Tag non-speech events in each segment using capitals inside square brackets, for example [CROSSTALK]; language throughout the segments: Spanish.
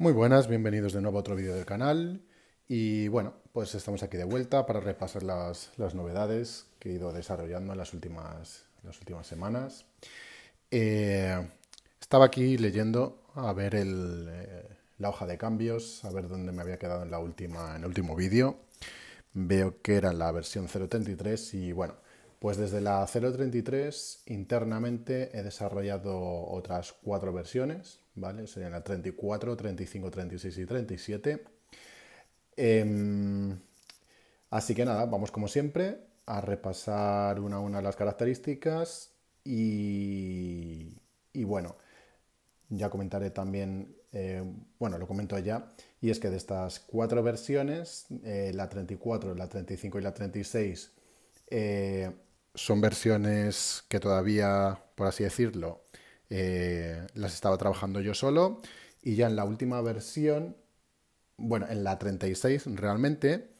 Muy buenas, bienvenidos de nuevo a otro vídeo del canal y bueno, pues estamos aquí de vuelta para repasar las, novedades que he ido desarrollando en las últimas, las últimas semanas. Eh, estaba aquí leyendo a ver el, eh, la hoja de cambios, a ver dónde me había quedado en, la última, en el último vídeo. Veo que era la versión 0.33 y bueno, pues desde la 0.33 internamente he desarrollado otras cuatro versiones Serían la 34, 35, 36 y 37. Em, así que nada, vamos como siempre a repasar una a una las características y, bueno, ya comentaré también, eh, bueno, lo comento allá, y es que de estas cuatro versiones, eh, la 34, la 35 y la 36, eh, son versiones que todavía, por así decirlo, eh, las estaba trabajando yo solo y ya en la última versión, bueno, en la 36 realmente,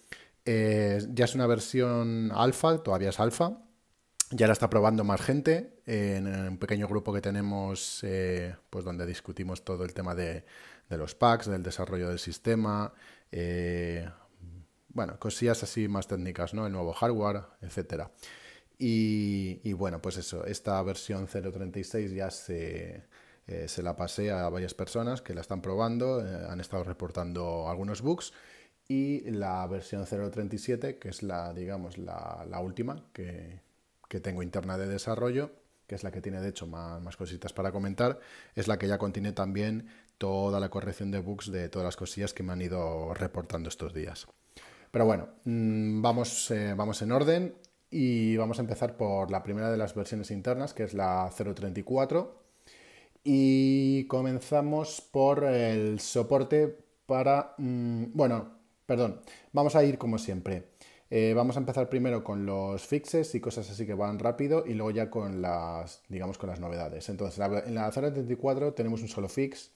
eh, ya es una versión alfa, todavía es alfa, ya la está probando más gente en un pequeño grupo que tenemos, eh, pues donde discutimos todo el tema de, de los packs, del desarrollo del sistema, bueno, cosillas así más técnicas, ¿no? El nuevo hardware, etcétera. Y, bueno, pues eso, esta versión 0.36 ya eh, se, la pasé a varias personas que la están probando, eh, han estado reportando algunos bugs y la versión 0.37, que es la, digamos, la, última que, tengo interna de desarrollo, que es la que tiene de hecho más, cositas para comentar, es la que ya contiene también toda la corrección de bugs de todas las cosillas que me han ido reportando estos días. Pero bueno, mm, vamos, eh, vamos en orden y vamos a empezar por la primera de las versiones internas, que es la 034. Y comenzamos por el soporte para... Mm, bueno, perdón, vamos a ir como siempre. Eh, vamos a empezar primero con los fixes y cosas así que van rápido y luego ya con las, digamos, con las novedades. Entonces, en la 034 tenemos un solo fix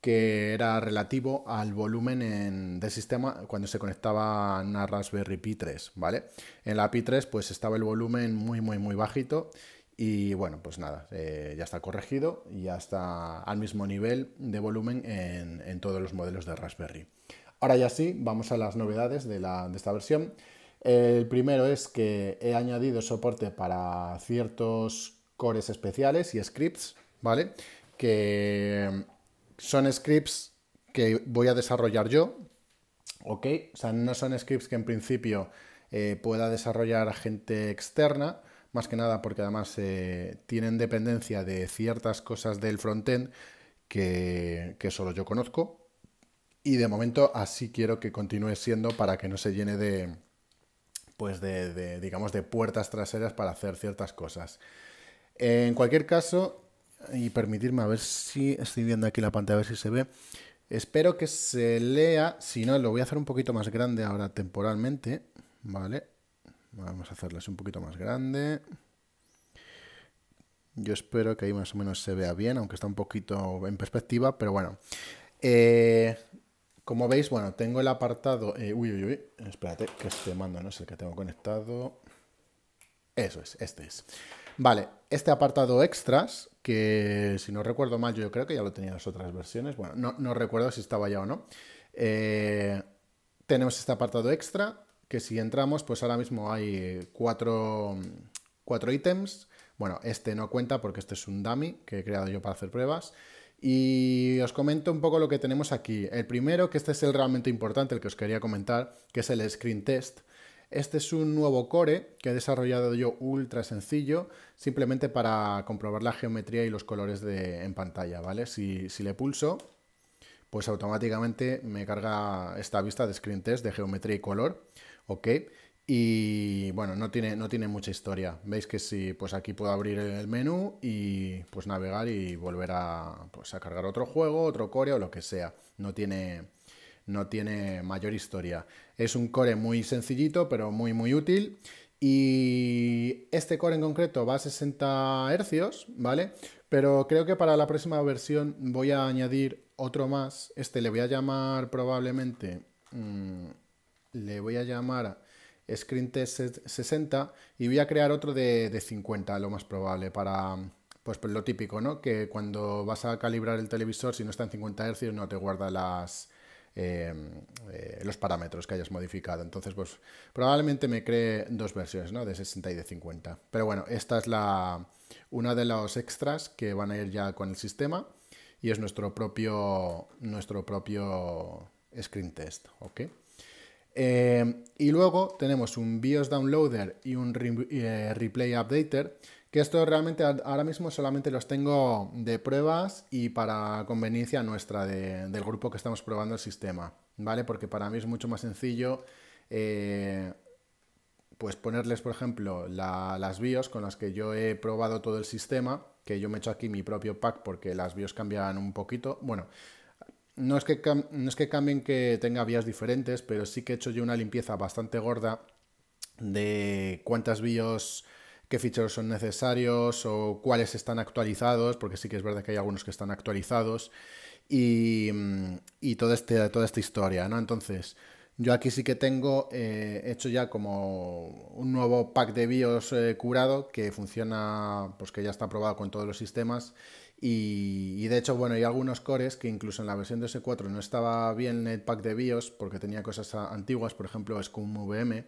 que era relativo al volumen del sistema cuando se conectaba a Raspberry Pi 3, ¿vale? En la Pi 3 pues estaba el volumen muy, muy, muy bajito y bueno, pues nada, eh, ya está corregido y ya está al mismo nivel de volumen en, todos los modelos de Raspberry. Ahora ya sí, vamos a las novedades de, de esta versión. El primero es que he añadido soporte para ciertos cores especiales y scripts, ¿vale? Que son scripts que voy a desarrollar yo, ¿ok? O sea, no son scripts que en principio eh, pueda desarrollar gente externa, más que nada porque además eh, tienen dependencia de ciertas cosas del frontend que, que solo yo conozco. Y de momento así quiero que continúe siendo para que no se llene de, pues de digamos, de puertas traseras para hacer ciertas cosas. En cualquier caso, y permitirme a ver si estoy viendo aquí la pantalla, a ver si se ve. Espero que se lea, si no lo voy a hacer un poquito más grande ahora temporalmente, ¿vale? Vamos a hacerles un poquito más grande. Yo espero que ahí más o menos se vea bien, aunque está un poquito en perspectiva, pero bueno. Eh, como veis, bueno, tengo el apartado... Eh, uy, uy, uy, espérate, que este mando no es el que tengo conectado. Eso es, este es. Vale, este apartado extras, que si no recuerdo mal, yo creo que ya lo tenía en las otras versiones, bueno, no, recuerdo si estaba ya o no. Eh, tenemos este apartado extra, que si entramos, pues ahora mismo hay cuatro, cuatro ítems. Bueno, este no cuenta porque este es un dummy que he creado yo para hacer pruebas. Y os comento un poco lo que tenemos aquí. El primero, que este es el realmente importante, el que os quería comentar, que es el screen test, este es un nuevo core que he desarrollado yo ultra sencillo, simplemente para comprobar la geometría y los colores de, en pantalla, ¿vale? Si, le pulso, pues automáticamente me carga esta vista de screen test de geometría y color, ¿ok? Y bueno, no tiene, no tiene mucha historia. Veis que si pues aquí puedo abrir el menú y pues navegar y volver a, pues, a cargar otro juego, otro core o lo que sea. No tiene, no tiene mayor historia. Es un core muy sencillito, pero muy, muy útil. Y este core en concreto va a 60 Hz, ¿vale? Pero creo que para la próxima versión voy a añadir otro más. Este le voy a llamar probablemente... Mm, le voy a llamar Screen Test 60 y voy a crear otro de, 50, lo más probable, para, pues, pues, lo típico, ¿no? Que cuando vas a calibrar el televisor, si no está en 50 Hz, no te guarda las, Em, eh, los parámetros que hayas modificado. Entonces, pues probablemente me cree dos versiones, ¿no? De 60 y de 50. Pero bueno, esta es la una de las extras que van a ir ya con el sistema y es nuestro propio, nuestro propio screen test, ¿ok? Em, y luego tenemos un BIOS Downloader y un eh, Replay Updater que esto realmente ahora mismo solamente los tengo de pruebas y para conveniencia nuestra del grupo que estamos probando el sistema, ¿vale? Porque para mí es mucho más sencillo eh, pues ponerles, por ejemplo, las BIOS con las que yo he probado todo el sistema, que yo me he hecho aquí mi propio pack porque las BIOS cambian un poquito. Bueno, no es, que no es que cambien que tenga vías diferentes, pero sí que he hecho yo una limpieza bastante gorda de cuántas BIOS qué ficheros son necesarios o cuáles están actualizados, porque sí que es verdad que hay algunos que están actualizados y, mm, toda, este, toda esta historia, ¿no? Entonces, yo aquí sí que tengo eh, hecho ya como un nuevo pack de BIOS eh, curado que funciona, pues que ya está aprobado con todos los sistemas y, de hecho, bueno, hay algunos cores que incluso en la versión de S4 no estaba bien el pack de BIOS porque tenía cosas antiguas, por ejemplo, es un VM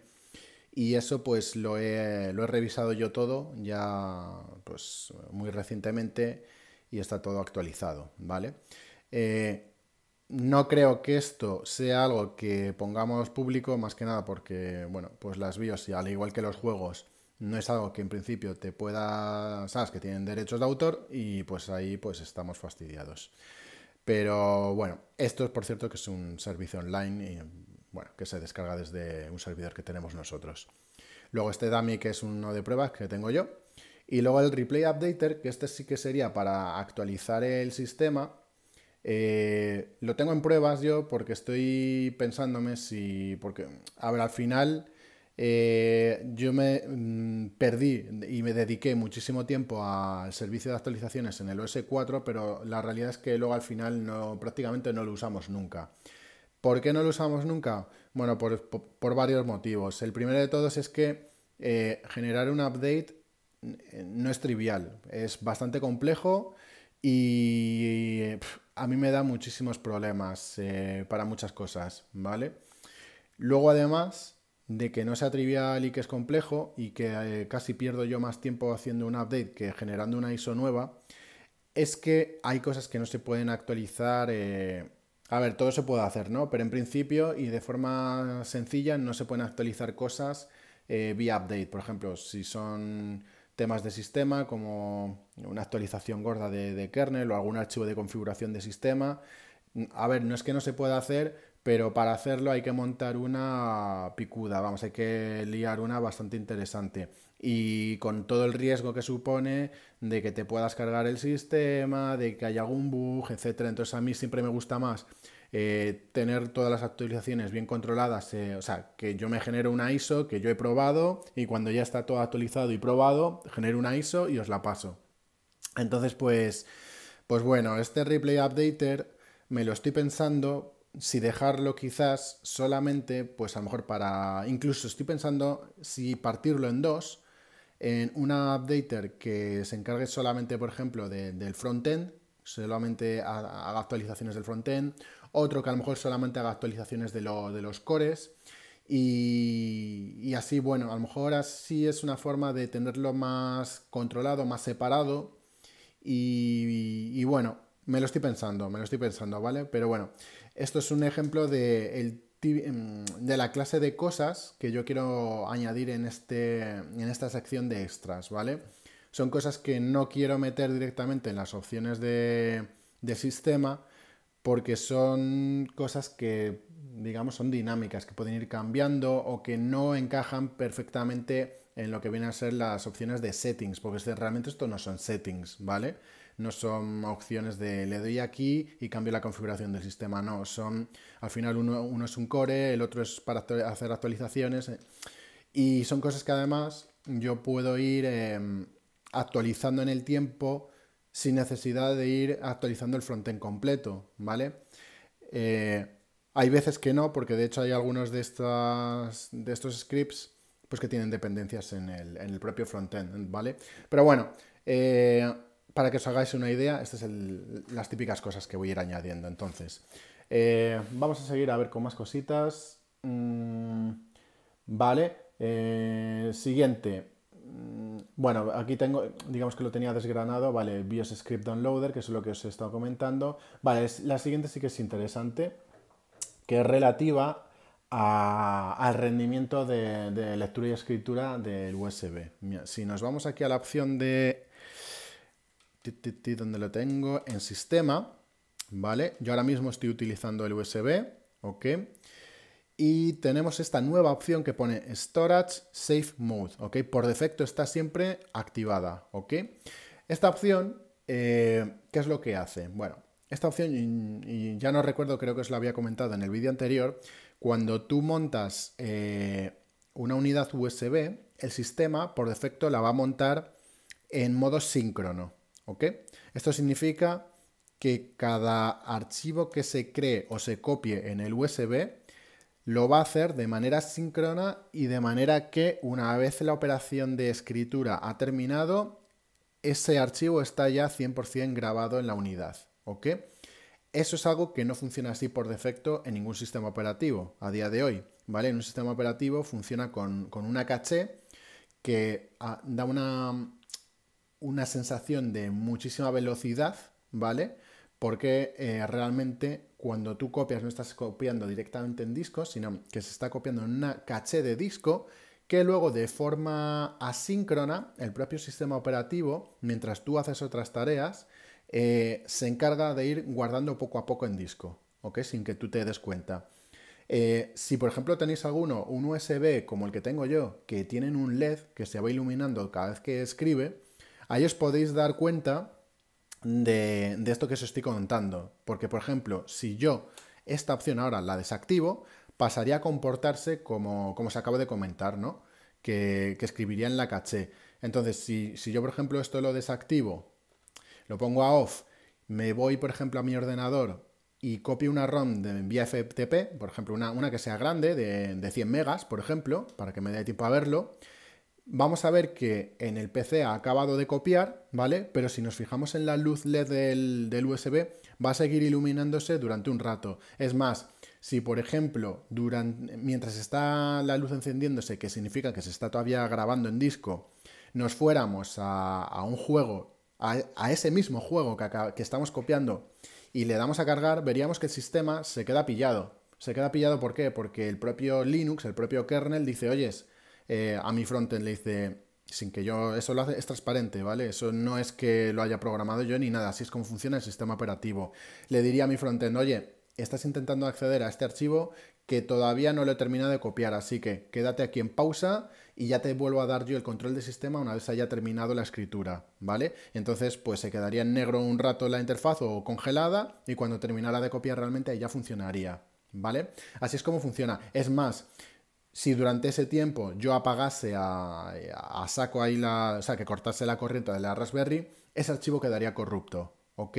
y eso pues lo he, lo he revisado yo todo ya pues muy recientemente y está todo actualizado, ¿vale? Eh, no creo que esto sea algo que pongamos público, más que nada porque, bueno, pues las BIOS, al igual que los juegos, no es algo que en principio te pueda, sabes, que tienen derechos de autor y pues ahí pues estamos fastidiados. Pero bueno, esto es por cierto que es un servicio online y bueno, que se descarga desde un servidor que tenemos nosotros. Luego este dummy, que es uno de pruebas que tengo yo. Y luego el replay updater, que este sí que sería para actualizar el sistema. Eh, lo tengo en pruebas yo porque estoy pensándome si... Porque, a ver, al final eh, yo me mm, perdí y me dediqué muchísimo tiempo al servicio de actualizaciones en el OS4, pero la realidad es que luego al final prácticamente no lo usamos nunca. ¿Por qué no lo usamos nunca? Bueno, por, por, varios motivos. El primero de todos es que eh, generar un update eh, no es trivial, es bastante complejo y a mí me da muchísimos problemas eh, para muchas cosas, ¿vale? Luego además de que no sea trivial y que es complejo y que casi pierdo yo más tiempo haciendo un update que generando una ISO nueva, es que hay cosas que no se pueden actualizar a ver, todo se puede hacer, ¿no? Pero en principio y de forma sencilla no se pueden actualizar cosas eh, vía update. Por ejemplo, si son temas de sistema como una actualización gorda de, de kernel o algún archivo de configuración de sistema. Mm, a ver, no es que no se pueda hacer, pero para hacerlo hay que montar una picuda, vamos, hay que liar una bastante interesante y con todo el riesgo que supone de que te puedas cargar el sistema, de que haya algún bug, etcétera. Entonces a mí siempre me gusta más eh, tener todas las actualizaciones bien controladas, eh, o sea, que yo me genero una ISO que yo he probado y cuando ya está todo actualizado y probado, genero una ISO y os la paso. Entonces, pues, pues bueno, este replay updater me lo estoy pensando si dejarlo quizás solamente, pues a lo mejor para, incluso estoy pensando si partirlo en dos en una updater que se encargue solamente, por ejemplo, del frontend, solamente haga actualizaciones del frontend, otro que a lo mejor solamente haga actualizaciones de, los cores. Y, así, bueno, a lo mejor así es una forma de tenerlo más controlado, más separado. Y, y, bueno, me lo estoy pensando, me lo estoy pensando, ¿vale? Pero bueno, esto es un ejemplo de el Em, de la clase de cosas que yo quiero añadir este, en, esta sección de extras, ¿vale? Son cosas que no quiero meter directamente en las opciones de, de sistema porque son cosas que, digamos, son dinámicas, que pueden ir cambiando o que no encajan perfectamente en lo que vienen a ser las opciones de settings, porque realmente esto no son settings, ¿vale? no son opciones de le doy aquí y cambio la configuración del sistema, no, son al final uno, es un core, el otro es para hacer actualizaciones eh, y son cosas que además yo puedo ir em, actualizando en el tiempo sin necesidad de ir actualizando el frontend completo, ¿vale? Eh, hay veces que no, porque de hecho hay algunos de, estas, de estos scripts pues que tienen dependencias en el, en el propio frontend, ¿vale? Pero bueno, eh, para que os hagáis una idea, estas son las típicas cosas que voy a ir añadiendo. Entonces, eh, vamos a seguir a ver con más cositas. Mm, vale, eh, siguiente. Mm, bueno, aquí tengo, digamos que lo tenía desgranado, vale, BIOS Script Downloader, que es lo que os he estado comentando. Vale, la siguiente sí que es interesante, que es relativa al rendimiento de, lectura y escritura del USB. si nos vamos aquí a la opción de donde lo tengo? En sistema, ¿vale? Yo ahora mismo estoy utilizando el USB, ¿ok? Y tenemos esta nueva opción que pone Storage Safe Mode, ¿ok? Por defecto está siempre activada, ¿ok? Esta opción, eh, ¿qué es lo que hace? Bueno, esta opción, y, ya no recuerdo, creo que os la había comentado en el vídeo anterior, cuando tú montas eh, una unidad USB, el sistema por defecto la va a montar en modo síncrono, ¿Ok? Esto significa que cada archivo que se cree o se copie en el USB lo va a hacer de manera síncrona y de manera que una vez la operación de escritura ha terminado, ese archivo está ya 100% grabado en la unidad. ¿Ok? Eso es algo que no funciona así por defecto en ningún sistema operativo a día de hoy. ¿vale? En un sistema operativo funciona con, con una caché que ah, da una, una sensación de muchísima velocidad, ¿vale? Porque eh, realmente cuando tú copias no estás copiando directamente en disco, sino que se está copiando en una caché de disco que luego de forma asíncrona el propio sistema operativo, mientras tú haces otras tareas, eh, se encarga de ir guardando poco a poco en disco, ¿ok? Sin que tú te des cuenta. Eh, si por ejemplo tenéis alguno, un USB como el que tengo yo, que tienen un LED que se va iluminando cada vez que escribe, Ahí os podéis dar cuenta de, esto que os estoy contando. Porque, por ejemplo, si yo esta opción ahora la desactivo, pasaría a comportarse como, como se acabo de comentar, ¿no? Que, escribiría en la caché. Entonces, si, yo, por ejemplo, esto lo desactivo, lo pongo a off, me voy, por ejemplo, a mi ordenador y copio una ROM de vía FTP, por ejemplo, una, una que sea grande, de, de, 100 megas, por ejemplo, para que me dé tiempo a verlo, vamos a ver que en el PC ha acabado de copiar, ¿vale? Pero si nos fijamos en la luz LED del, USB, va a seguir iluminándose durante un rato. Es más, si por ejemplo, durante, mientras está la luz encendiéndose, que significa que se está todavía grabando en disco, nos fuéramos a, un juego, a, ese mismo juego que, que estamos copiando, y le damos a cargar, veríamos que el sistema se queda pillado. Se queda pillado, ¿por qué? Porque el propio Linux, el propio kernel, dice, oyes, eh, a mi frontend le dice, sin que yo, eso lo hace, es transparente, ¿vale? Eso no es que lo haya programado yo ni nada, así es como funciona el sistema operativo. Le diría a mi frontend, oye, estás intentando acceder a este archivo que todavía no lo he terminado de copiar, así que quédate aquí en pausa y ya te vuelvo a dar yo el control del sistema una vez haya terminado la escritura, ¿vale? Entonces, pues se quedaría en negro un rato la interfaz o congelada y cuando terminara de copiar realmente ya funcionaría, ¿vale? Así es como funciona. Es más, si durante ese tiempo yo apagase a, saco ahí la, o sea, que cortase la corriente de la Raspberry, ese archivo quedaría corrupto, ¿ok?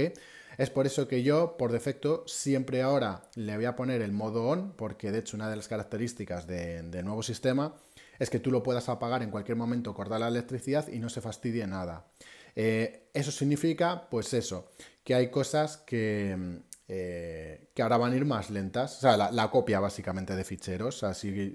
Es por eso que yo, por defecto, siempre ahora le voy a poner el modo on, porque de hecho una de las características de, del nuevo sistema es que tú lo puedas apagar en cualquier momento, cortar la electricidad y no se fastidie nada. Eh, eso significa, pues eso, que hay cosas que, eh, que ahora van a ir más lentas. O sea, la, copia básicamente de ficheros.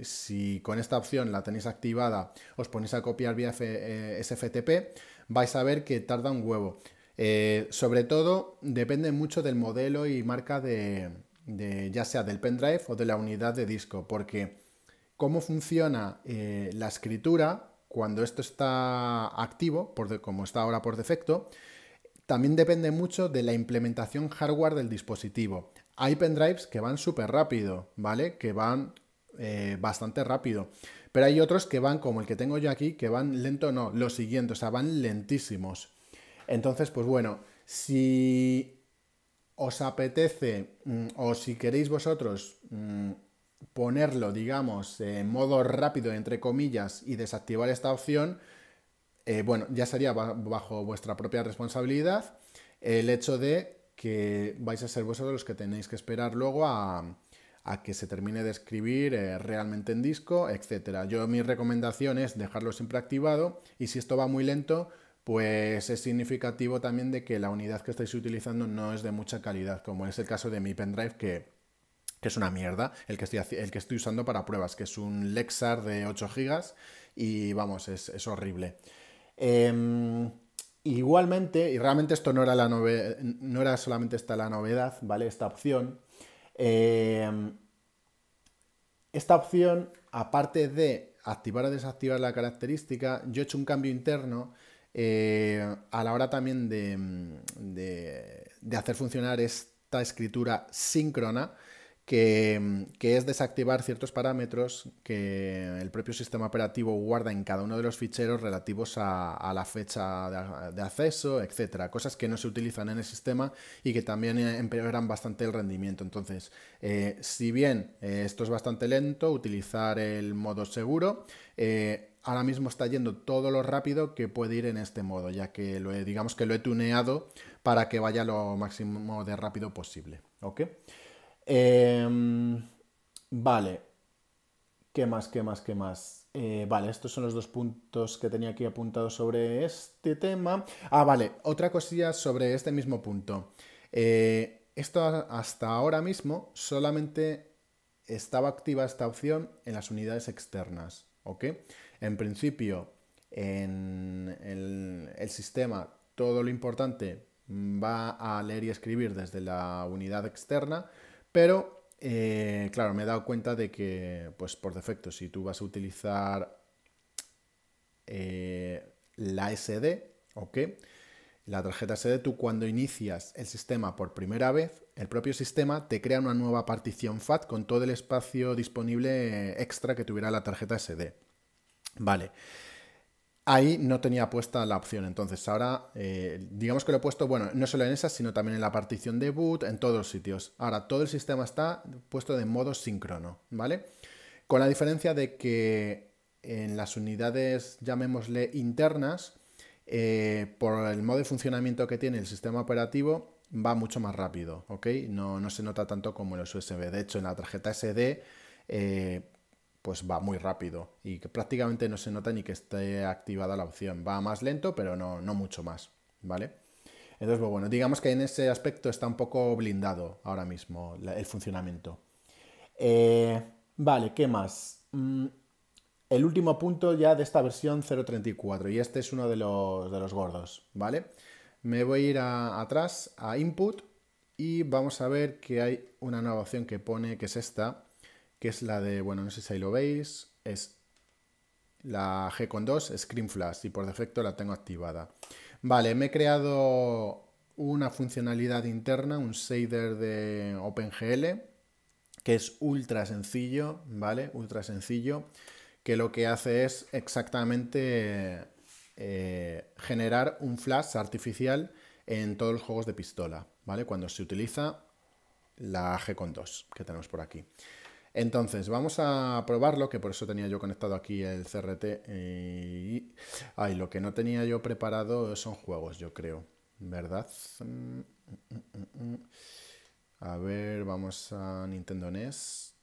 si, con esta opción la tenéis activada, os ponéis a copiar vía eh, SFTP, vais a ver que tarda un huevo. Eh, sobre todo, depende mucho del modelo y marca de, ya sea del pendrive o de la unidad de disco, porque cómo funciona la escritura cuando esto está activo, por como está ahora por defecto, también depende mucho de la implementación hardware del dispositivo. Hay pendrives que van súper rápido, ¿vale? Que van eh, bastante rápido. Pero hay otros que van, como el que tengo yo aquí, que van lento, no, lo siguiente, o sea, van lentísimos. Entonces, pues bueno, si os apetece mm, o si queréis vosotros mm, ponerlo, digamos, en modo rápido, entre comillas, y desactivar esta opción, eh, bueno, ya sería bajo vuestra propia responsabilidad el hecho de que vais a ser vosotros los que tenéis que esperar luego a, que se termine de escribir eh, realmente en disco, etc. Yo mi recomendación es dejarlo siempre activado y si esto va muy lento, pues es significativo también de que la unidad que estáis utilizando no es de mucha calidad, como es el caso de mi pendrive que, es una mierda, el que, estoy, el que estoy usando para pruebas, que es un Lexar de 8 GB y vamos, es, es horrible. Em, igualmente, y realmente esto no era, la no era solamente esta la novedad, ¿vale? Esta opción. Em, esta opción, aparte de activar o desactivar la característica, yo he hecho un cambio interno eh, a la hora también de hacer funcionar esta escritura síncrona que, es desactivar ciertos parámetros que el propio sistema operativo guarda en cada uno de los ficheros relativos a, la fecha de, acceso, etcétera, cosas que no se utilizan en el sistema y que también empeoran bastante el rendimiento. Entonces, eh, si bien eh, esto es bastante lento, utilizar el modo seguro. Eh, ahora mismo está yendo todo lo rápido que puede ir en este modo, ya que lo he, digamos que lo he tuneado para que vaya lo máximo de rápido posible. ¿Ok? Em, vale. ¿Qué más, qué más, qué más? Eh, vale, estos son los dos puntos que tenía aquí apuntados sobre este tema. Ah, vale, otra cosilla sobre este mismo punto. Eh, esto hasta ahora mismo solamente estaba activa esta opción en las unidades externas, ¿ok? En principio, en el sistema todo lo importante va a leer y escribir desde la unidad externa, pero, eh, claro, me he dado cuenta de que, pues por defecto, si tú vas a utilizar eh, la SD, La tarjeta SD, tú cuando inicias el sistema por primera vez, el propio sistema te crea una nueva partición FAT con todo el espacio disponible eh, extra que tuviera la tarjeta SD. Vale ahí no tenía puesta la opción. Entonces ahora, eh, digamos que lo he puesto, bueno, no solo en esa, sino también en la partición de boot, en todos los sitios. Ahora todo el sistema está puesto de modo síncrono, ¿vale? Con la diferencia de que en las unidades, llamémosle internas, eh, por el modo de funcionamiento que tiene el sistema operativo, va mucho más rápido, ¿ok? No, no se nota tanto como en los USB. De hecho, en la tarjeta SD... Eh, pues va muy rápido y que prácticamente no se nota ni que esté activada la opción. Va más lento, pero no, mucho más, ¿vale? Entonces, pues bueno, digamos que en ese aspecto está un poco blindado ahora mismo el funcionamiento. Eh, vale, ¿qué más? Mm, el último punto ya de esta versión 0.34 y este es uno de los, de los gordos, ¿vale? Me voy a ir atrás a Input y vamos a ver que hay una nueva opción que pone que es esta, que es la de, bueno, no sé si ahí lo veis, es la G con 2 Screen Flash y por defecto la tengo activada. Vale, me he creado una funcionalidad interna, un shader de OpenGL, que es ultra sencillo, ¿vale? Ultra sencillo, que lo que hace es exactamente eh, generar un flash artificial en todos los juegos de pistola, ¿vale? Cuando se utiliza la G con 2 que tenemos por aquí. Entonces, vamos a probarlo, que por eso tenía yo conectado aquí el CRT. Eh, y... Ay, lo que no tenía yo preparado son juegos, yo creo. ¿Verdad? Mm, mm, mm, a ver, vamos a Nintendo NES.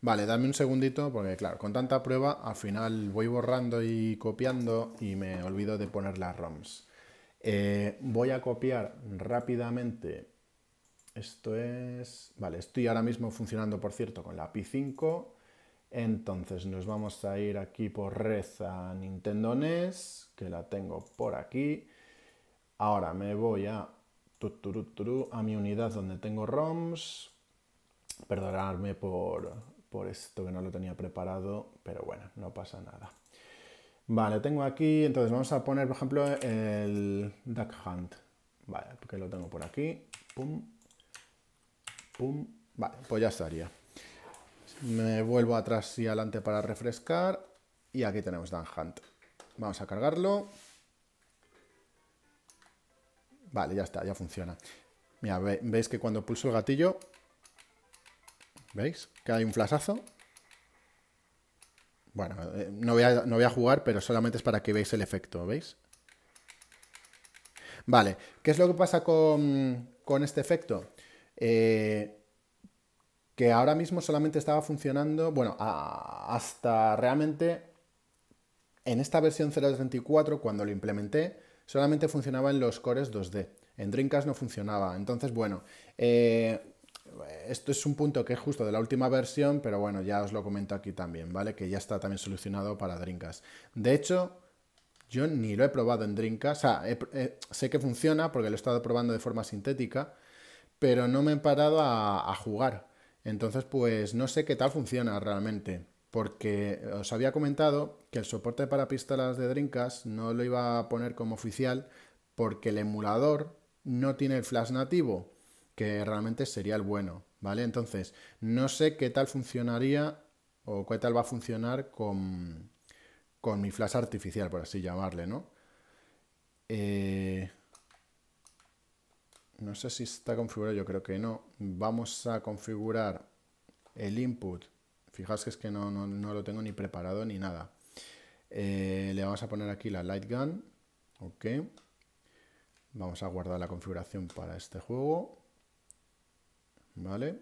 Vale, dame un segundito, porque claro, con tanta prueba, al final voy borrando y copiando y me olvido de poner las ROMs. Eh, voy a copiar rápidamente esto es... Vale, estoy ahora mismo funcionando, por cierto, con la Pi 5. Entonces nos vamos a ir aquí por red a Nintendo NES, que la tengo por aquí. Ahora me voy a, a mi unidad donde tengo ROMs. Perdonadme por, por esto que no lo tenía preparado, pero bueno, no pasa nada. Vale, tengo aquí, entonces vamos a poner, por ejemplo, el Duck Hunt. Vale, porque lo tengo por aquí. Pum, Pum. Vale, pues ya estaría. Me vuelvo atrás y adelante para refrescar. Y aquí tenemos Dan Hunt. Vamos a cargarlo. Vale, ya está, ya funciona. Mira, veis que cuando pulso el gatillo... ¿Veis? Que hay un flasazo. Bueno, eh, no, voy a, no voy a jugar, pero solamente es para que veáis el efecto, ¿veis? Vale, ¿qué es lo que pasa con, con este efecto? Eh, que ahora mismo solamente estaba funcionando, bueno, hasta realmente en esta versión 0.24, cuando lo implementé, solamente funcionaba en los cores 2D. En Dreamcast no funcionaba. Entonces, bueno, eh, esto es un punto que es justo de la última versión, pero bueno, ya os lo comento aquí también, ¿vale? Que ya está también solucionado para Dreamcast. De hecho, yo ni lo he probado en Dreamcast. O sea, eh, sé que funciona porque lo he estado probando de forma sintética, pero no me he parado a, jugar. Entonces, pues no sé qué tal funciona realmente porque eh, os había comentado que el soporte para pistolas de drinkas no lo iba a poner como oficial porque el emulador no tiene el flash nativo, que realmente sería el bueno, ¿vale? Entonces, no sé qué tal funcionaría o qué tal va a funcionar con, con mi flash artificial, por así llamarle, ¿no? Eh, no sé si está configurado, yo creo que no. Vamos a configurar el input. Fijaos que es que no, lo tengo ni preparado ni nada. Eh, le vamos a poner aquí la light gun. Ok. Vamos a guardar la configuración para este juego. Vale.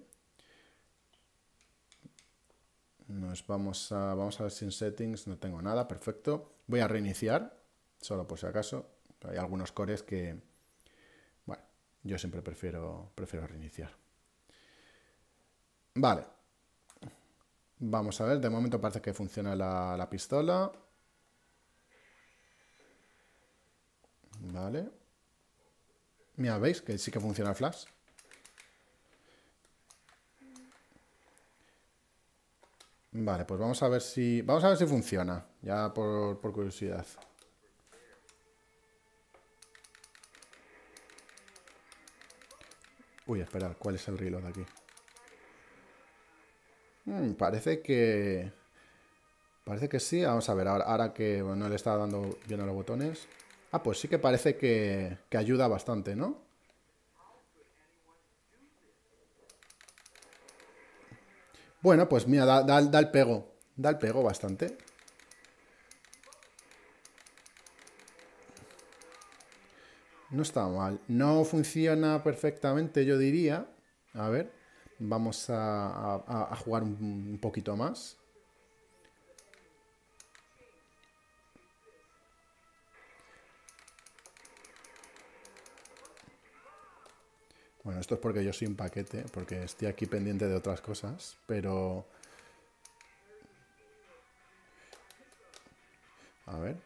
Nos vamos a, vamos a ver si settings no tengo nada. Perfecto. Voy a reiniciar, solo por si acaso. Hay algunos cores que, yo siempre prefiero, prefiero reiniciar. Vale. Vamos a ver, de momento parece que funciona la, pistola. Vale. Mira, ¿veis? Que sí que funciona el flash. Vale, pues vamos a ver si. Vamos a ver si funciona. Ya por, por curiosidad. Uy, esperar, ¿cuál es el de aquí? Mm, parece que... Parece que sí. Vamos a ver, ahora, que no le está dando bien a los botones. Ah, pues sí que parece que, que ayuda bastante, ¿no? Bueno, pues mira, da el pego. Da el pego bastante. No está mal. No funciona perfectamente, yo diría. A ver, vamos a, jugar un poquito más. Bueno, esto es porque yo soy un paquete, porque estoy aquí pendiente de otras cosas, pero... A ver,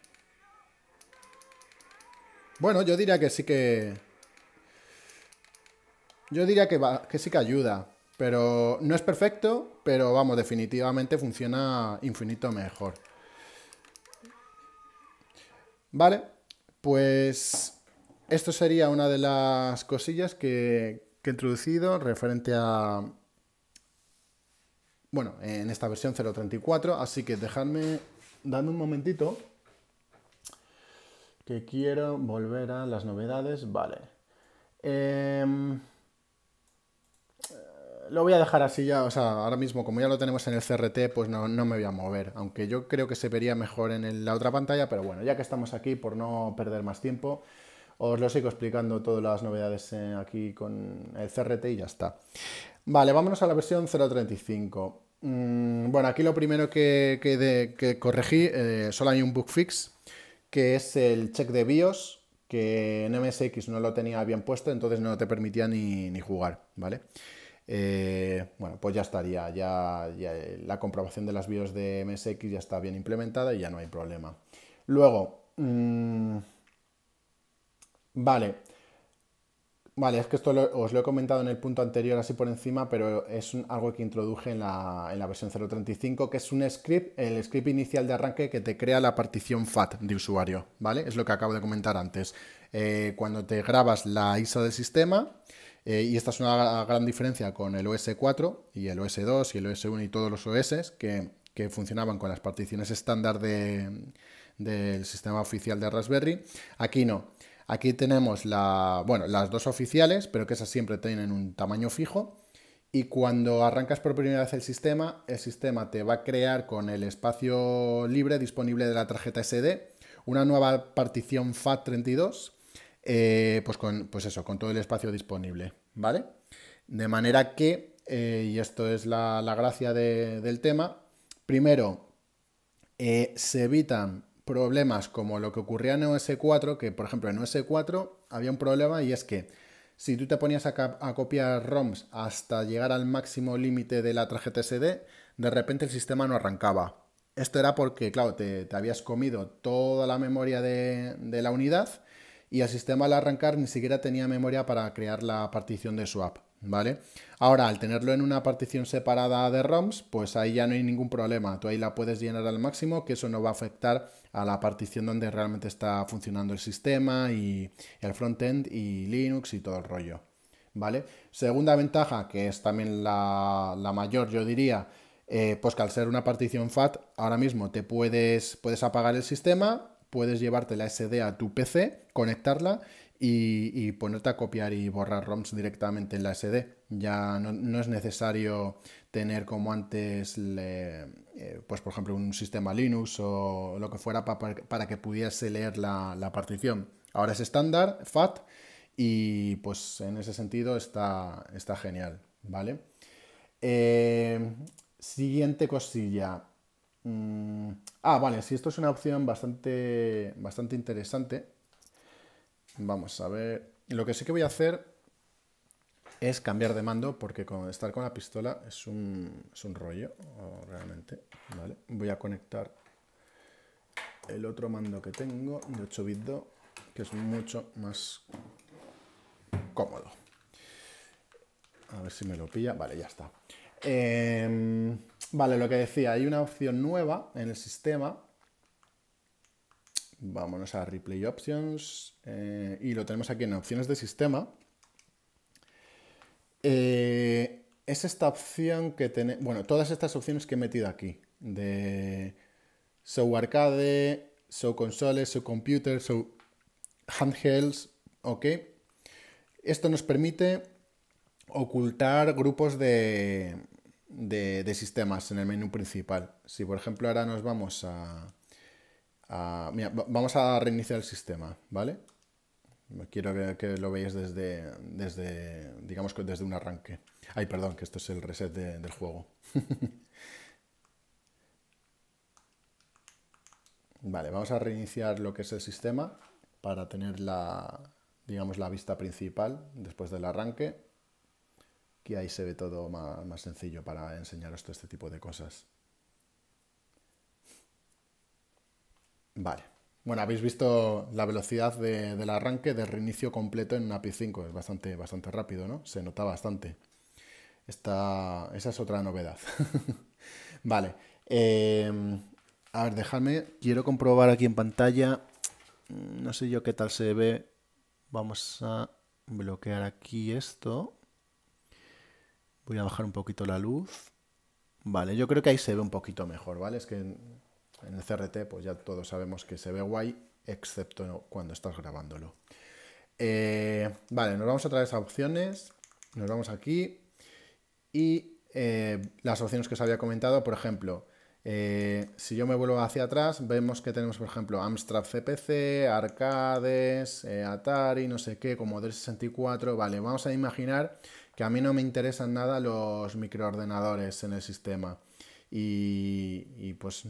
bueno, yo diría que sí que... Yo diría que, sí que ayuda. Pero no es perfecto, pero vamos, definitivamente funciona infinito mejor. Vale, pues esto sería una de las cosillas que, he introducido referente a... Bueno, en esta versión 0.34, así que dejadme, dando un momentito que quiero volver a las novedades, vale. Em, eh, lo voy a dejar así ya, o sea, ahora mismo como ya lo tenemos en el CRT, pues no, me voy a mover, aunque yo creo que se vería mejor en la otra pantalla, pero bueno, ya que estamos aquí, por no perder más tiempo, os lo sigo explicando todas las novedades eh, aquí con el CRT y ya está. Vale, vámonos a la versión 0.35. Mm, bueno, aquí lo primero que, que, que corregí, eh, solo hay un bug fix, que es el check de BIOS, que en MSX no lo tenía bien puesto, entonces no te permitía ni, jugar, ¿vale? Eh, bueno, pues ya estaría, ya, la comprobación de las BIOS de MSX ya está bien implementada y ya no hay problema. Luego, mm, vale, Vale, es que esto os lo he comentado en el punto anterior así por encima, pero es algo que introduje en la, versión 0.35, que es un script, el script inicial de arranque que te crea la partición FAT de usuario, ¿vale? Es lo que acabo de comentar antes. Eh, cuando te grabas la ISA del sistema, eh, y esta es una gran diferencia con el OS4 y el OS2 y el OS1 y todos los OS que, que funcionaban con las particiones estándar de, del sistema oficial de Raspberry, aquí no. Aquí tenemos la, bueno, las dos oficiales, pero que esas siempre tienen un tamaño fijo. Y cuando arrancas por primera vez el sistema, el sistema te va a crear con el espacio libre disponible de la tarjeta SD una nueva partición FAT32, eh, pues, con, pues eso, con todo el espacio disponible, ¿vale? De manera que, eh, y esto es la, gracia del tema, primero, eh, se evitan problemas como lo que ocurría en e OS4, que por ejemplo en e OS4 había un problema y es que si tú te ponías a, copiar ROMs hasta llegar al máximo límite de la tarjeta SD, de repente el sistema no arrancaba. Esto era porque, claro, te, habías comido toda la memoria de, la unidad y el sistema al arrancar ni siquiera tenía memoria para crear la partición de swap, ¿vale? Ahora, al tenerlo en una partición separada de ROMs, pues ahí ya no hay ningún problema. Tú ahí la puedes llenar al máximo, que eso no va a afectar a la partición donde realmente está funcionando el sistema y el frontend y Linux y todo el rollo. ¿Vale? Segunda ventaja, que es también la, mayor, yo diría, eh, pues que al ser una partición FAT, ahora mismo te puedes, puedes apagar el sistema, puedes llevarte la SD a tu PC, conectarla y, ponerte a copiar y borrar ROMs directamente en la SD. Ya no, no, es necesario tener como antes, eh, pues por ejemplo, un sistema Linux o lo que fuera para que pudiese leer la, partición. Ahora es estándar, FAT, y pues en ese sentido está, está genial, ¿vale? Eh, siguiente cosilla. Mm, ah, vale, si esto es una opción bastante, bastante interesante. Vamos a ver. Lo que sí que voy a hacer es cambiar de mando porque estar con la pistola es un, rollo, realmente. ¿vale? Voy a conectar el otro mando que tengo de 8 bits que es mucho más cómodo. A ver si me lo pilla. Vale, ya está. Em, vale, lo que decía, hay una opción nueva en el sistema. Vámonos a Replay Options eh, y lo tenemos aquí en Opciones de Sistema. Eh, es esta opción que tiene, Bueno, todas estas opciones que he metido aquí: de Show Arcade, Show Consoles, Show Computer, Show Handhelds. ¿Ok? Esto nos permite ocultar grupos de, sistemas en el menú principal. Si por ejemplo ahora nos vamos a, vamos a reiniciar el sistema, ¿vale? Quiero que, lo veáis desde, desde, digamos desde un arranque. Ay, perdón, que esto es el reset del juego. [LAUGHS] vale, vamos a reiniciar lo que es el sistema para tener la, digamos, la vista principal después del arranque. Que ahí se ve todo más, más sencillo para enseñaros todo este tipo de cosas. Vale. Bueno, habéis visto la velocidad del arranque del reinicio completo en una 5, es bastante, bastante rápido, ¿no? Se nota bastante. Esta, esa es otra novedad. [LAUGHS] vale. Em, a ver, dejadme. Quiero comprobar aquí en pantalla. Mm, no sé yo qué tal se ve. Vamos a bloquear aquí esto. Voy a bajar un poquito la luz. Vale, yo creo que ahí se ve un poquito mejor, ¿vale? Es que en el CRT, pues ya todos sabemos que se ve guay, excepto cuando estás grabándolo. Eh, vale, nos vamos a vez a opciones, nos vamos aquí y eh, las opciones que os había comentado, por ejemplo, eh, si yo me vuelvo hacia atrás, vemos que tenemos, por ejemplo, Amstrad CPC, Arcades, Atari, no sé qué, como 64... Vale, vamos a imaginar que a mí no me interesan nada los microordenadores en el sistema. y pues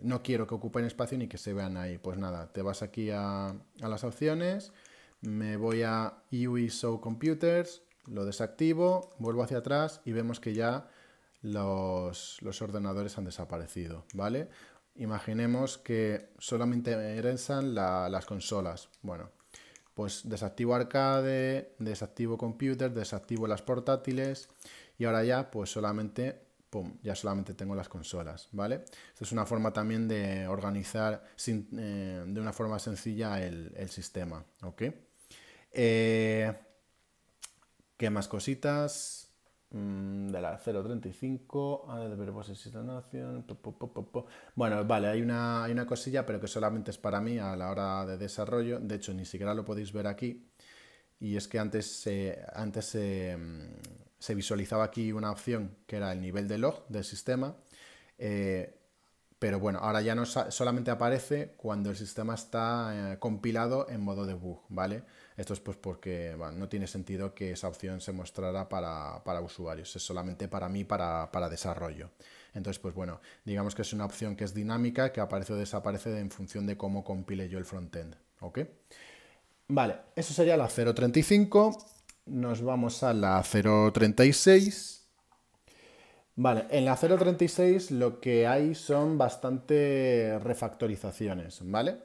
no quiero que ocupen espacio ni que se vean ahí. Pues nada, te vas aquí a, las opciones, me voy a UI Show Computers, lo desactivo, vuelvo hacia atrás y vemos que ya los, ordenadores han desaparecido, ¿vale? Imaginemos que solamente eran las consolas. Bueno, pues desactivo arcade, desactivo computer, desactivo las portátiles y ahora ya pues solamente ya solamente tengo las consolas, ¿vale? Esto es una forma también de organizar eh, de una forma sencilla el, sistema, ¿ok? Eh, ¿Qué más cositas? Mm, de la 0.35, ah, bueno, vale, hay una, cosilla, pero que solamente es para mí a la hora de desarrollo, de hecho ni siquiera lo podéis ver aquí, y es que antes, antes mm, se visualizaba aquí una opción que era el nivel de log del sistema, eh, pero bueno, ahora ya no solamente aparece cuando el sistema está eh, compilado en modo debug, ¿vale? Esto es pues porque no tiene sentido que esa opción se mostrara para, usuarios, es solamente para mí, para, para, desarrollo. Entonces, pues bueno, digamos que es una opción que es dinámica, que aparece o desaparece en función de cómo compile yo el frontend, ¿ok? Vale, eso sería la 0.35 nos vamos a la 036. Vale, en la 036 lo que hay son bastante refactorizaciones, ¿vale?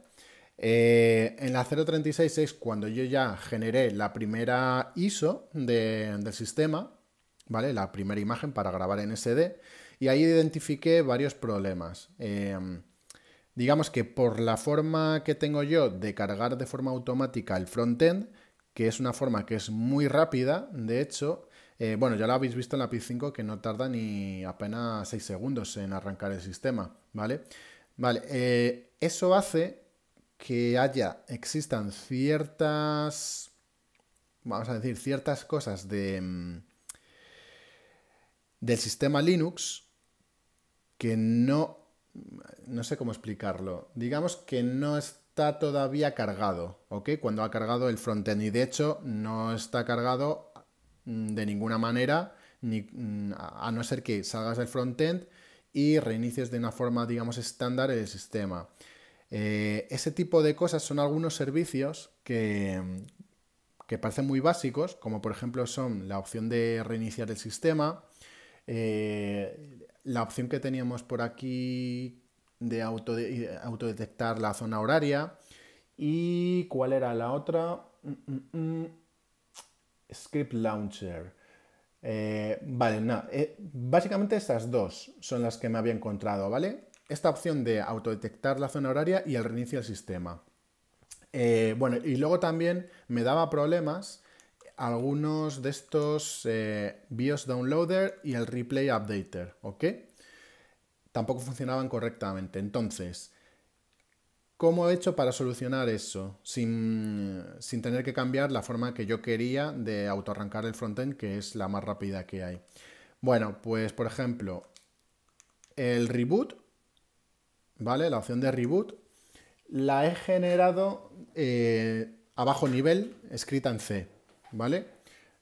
Eh, en la 036 es cuando yo ya generé la primera ISO de, del sistema, ¿vale? La primera imagen para grabar en SD, y ahí identifiqué varios problemas. Em, digamos que por la forma que tengo yo de cargar de forma automática el frontend, que es una forma que es muy rápida, de hecho, eh, bueno, ya lo habéis visto en la pi 5 que no tarda ni apenas 6 segundos en arrancar el sistema, ¿vale? Vale, eh, eso hace que haya, existan ciertas, vamos a decir, ciertas cosas de, mm, del sistema Linux que no, no sé cómo explicarlo, digamos que no es está todavía cargado, ¿ok? Cuando ha cargado el frontend y de hecho no está cargado mm, de ninguna manera, ni, mm, a no ser que salgas del frontend y reinicies de una forma, digamos, estándar el sistema. Eh, ese tipo de cosas son algunos servicios que, mm, que parecen muy básicos, como por ejemplo son la opción de reiniciar el sistema, eh, la opción que teníamos por aquí de eh, autodetectar la zona horaria. ¿Y cuál era la otra? Mm, mm, mm. Script Launcher. Eh, vale, nada. Eh, básicamente estas dos son las que me había encontrado, ¿vale? Esta opción de autodetectar la zona horaria y el reinicio del sistema. bueno, y luego también me daba problemas algunos de estos BIOS Downloader y el Replay Updater, ¿ok? tampoco funcionaban correctamente. Entonces, ¿cómo he hecho para solucionar eso sin, tener que cambiar la forma que yo quería de autoarrancar el frontend, que es la más rápida que hay? Bueno, pues por ejemplo, el reboot, ¿vale? La opción de reboot, la he generado eh, a bajo nivel, escrita en C, ¿vale?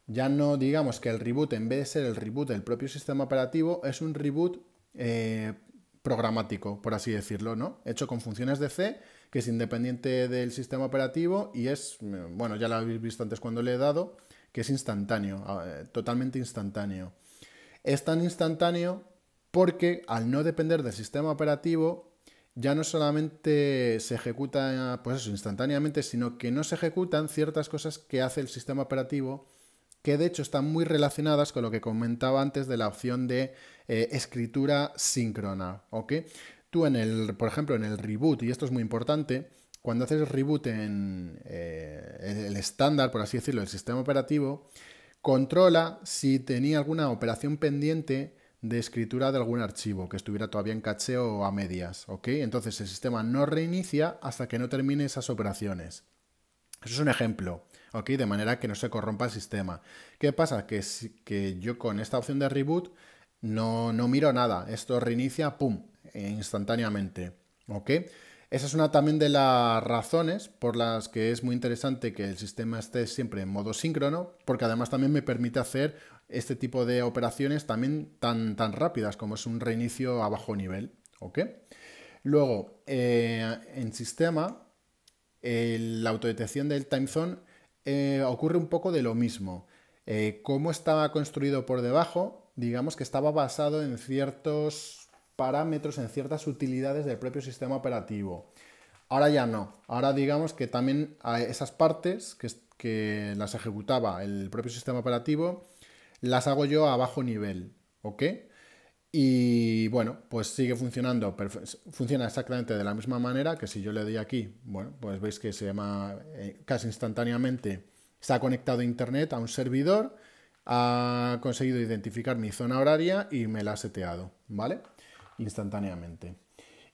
Ya no digamos que el reboot, en vez de ser el reboot del propio sistema operativo, es un reboot eh, programático, por así decirlo, ¿no? Hecho con funciones de C, que es independiente del sistema operativo y es, mm, bueno, ya lo habéis visto antes cuando le he dado, que es instantáneo, ah, eh, totalmente instantáneo. Es tan instantáneo porque al no depender del sistema operativo, ya no solamente se ejecuta, pues eso, instantáneamente, sino que no se ejecutan ciertas cosas que hace el sistema operativo que de hecho están muy relacionadas con lo que comentaba antes de la opción de eh, escritura síncrona, ¿ok? Tú en el, por ejemplo, en el reboot, y esto es muy importante, cuando haces reboot en, eh, el estándar, por así decirlo, el sistema operativo, controla si tenía alguna operación pendiente de escritura de algún archivo que estuviera todavía en caché o a medias, ¿ok? Entonces el sistema no reinicia hasta que no termine esas operaciones. Eso es un ejemplo. De manera que no se corrompa el sistema. ¿Qué pasa? Que, que yo con esta opción de reboot no, no miro nada. Esto reinicia, ¡pum!, e instantáneamente, ¿ok? Esa es una también de las razones por las que es muy interesante que el sistema esté siempre en modo síncrono, porque además también me permite hacer este tipo de operaciones también tan, tan rápidas como es un reinicio a bajo nivel. ¿ok? Luego, eh, en sistema, la autodetección del time zone eh, ocurre un poco de lo mismo. Eh, cómo estaba construido por debajo, digamos que estaba basado en ciertos parámetros, en ciertas utilidades del propio sistema operativo. Ahora ya no. Ahora digamos que también a esas partes que, que las ejecutaba el propio sistema operativo, las hago yo a bajo nivel. ¿Ok? Y bueno, pues sigue funcionando, funciona exactamente de la misma manera que si yo le doy aquí, bueno, pues veis que se llama eh, casi instantáneamente, se ha conectado a internet a un servidor, ha conseguido identificar mi zona horaria y me la ha seteado, ¿vale? Instantáneamente.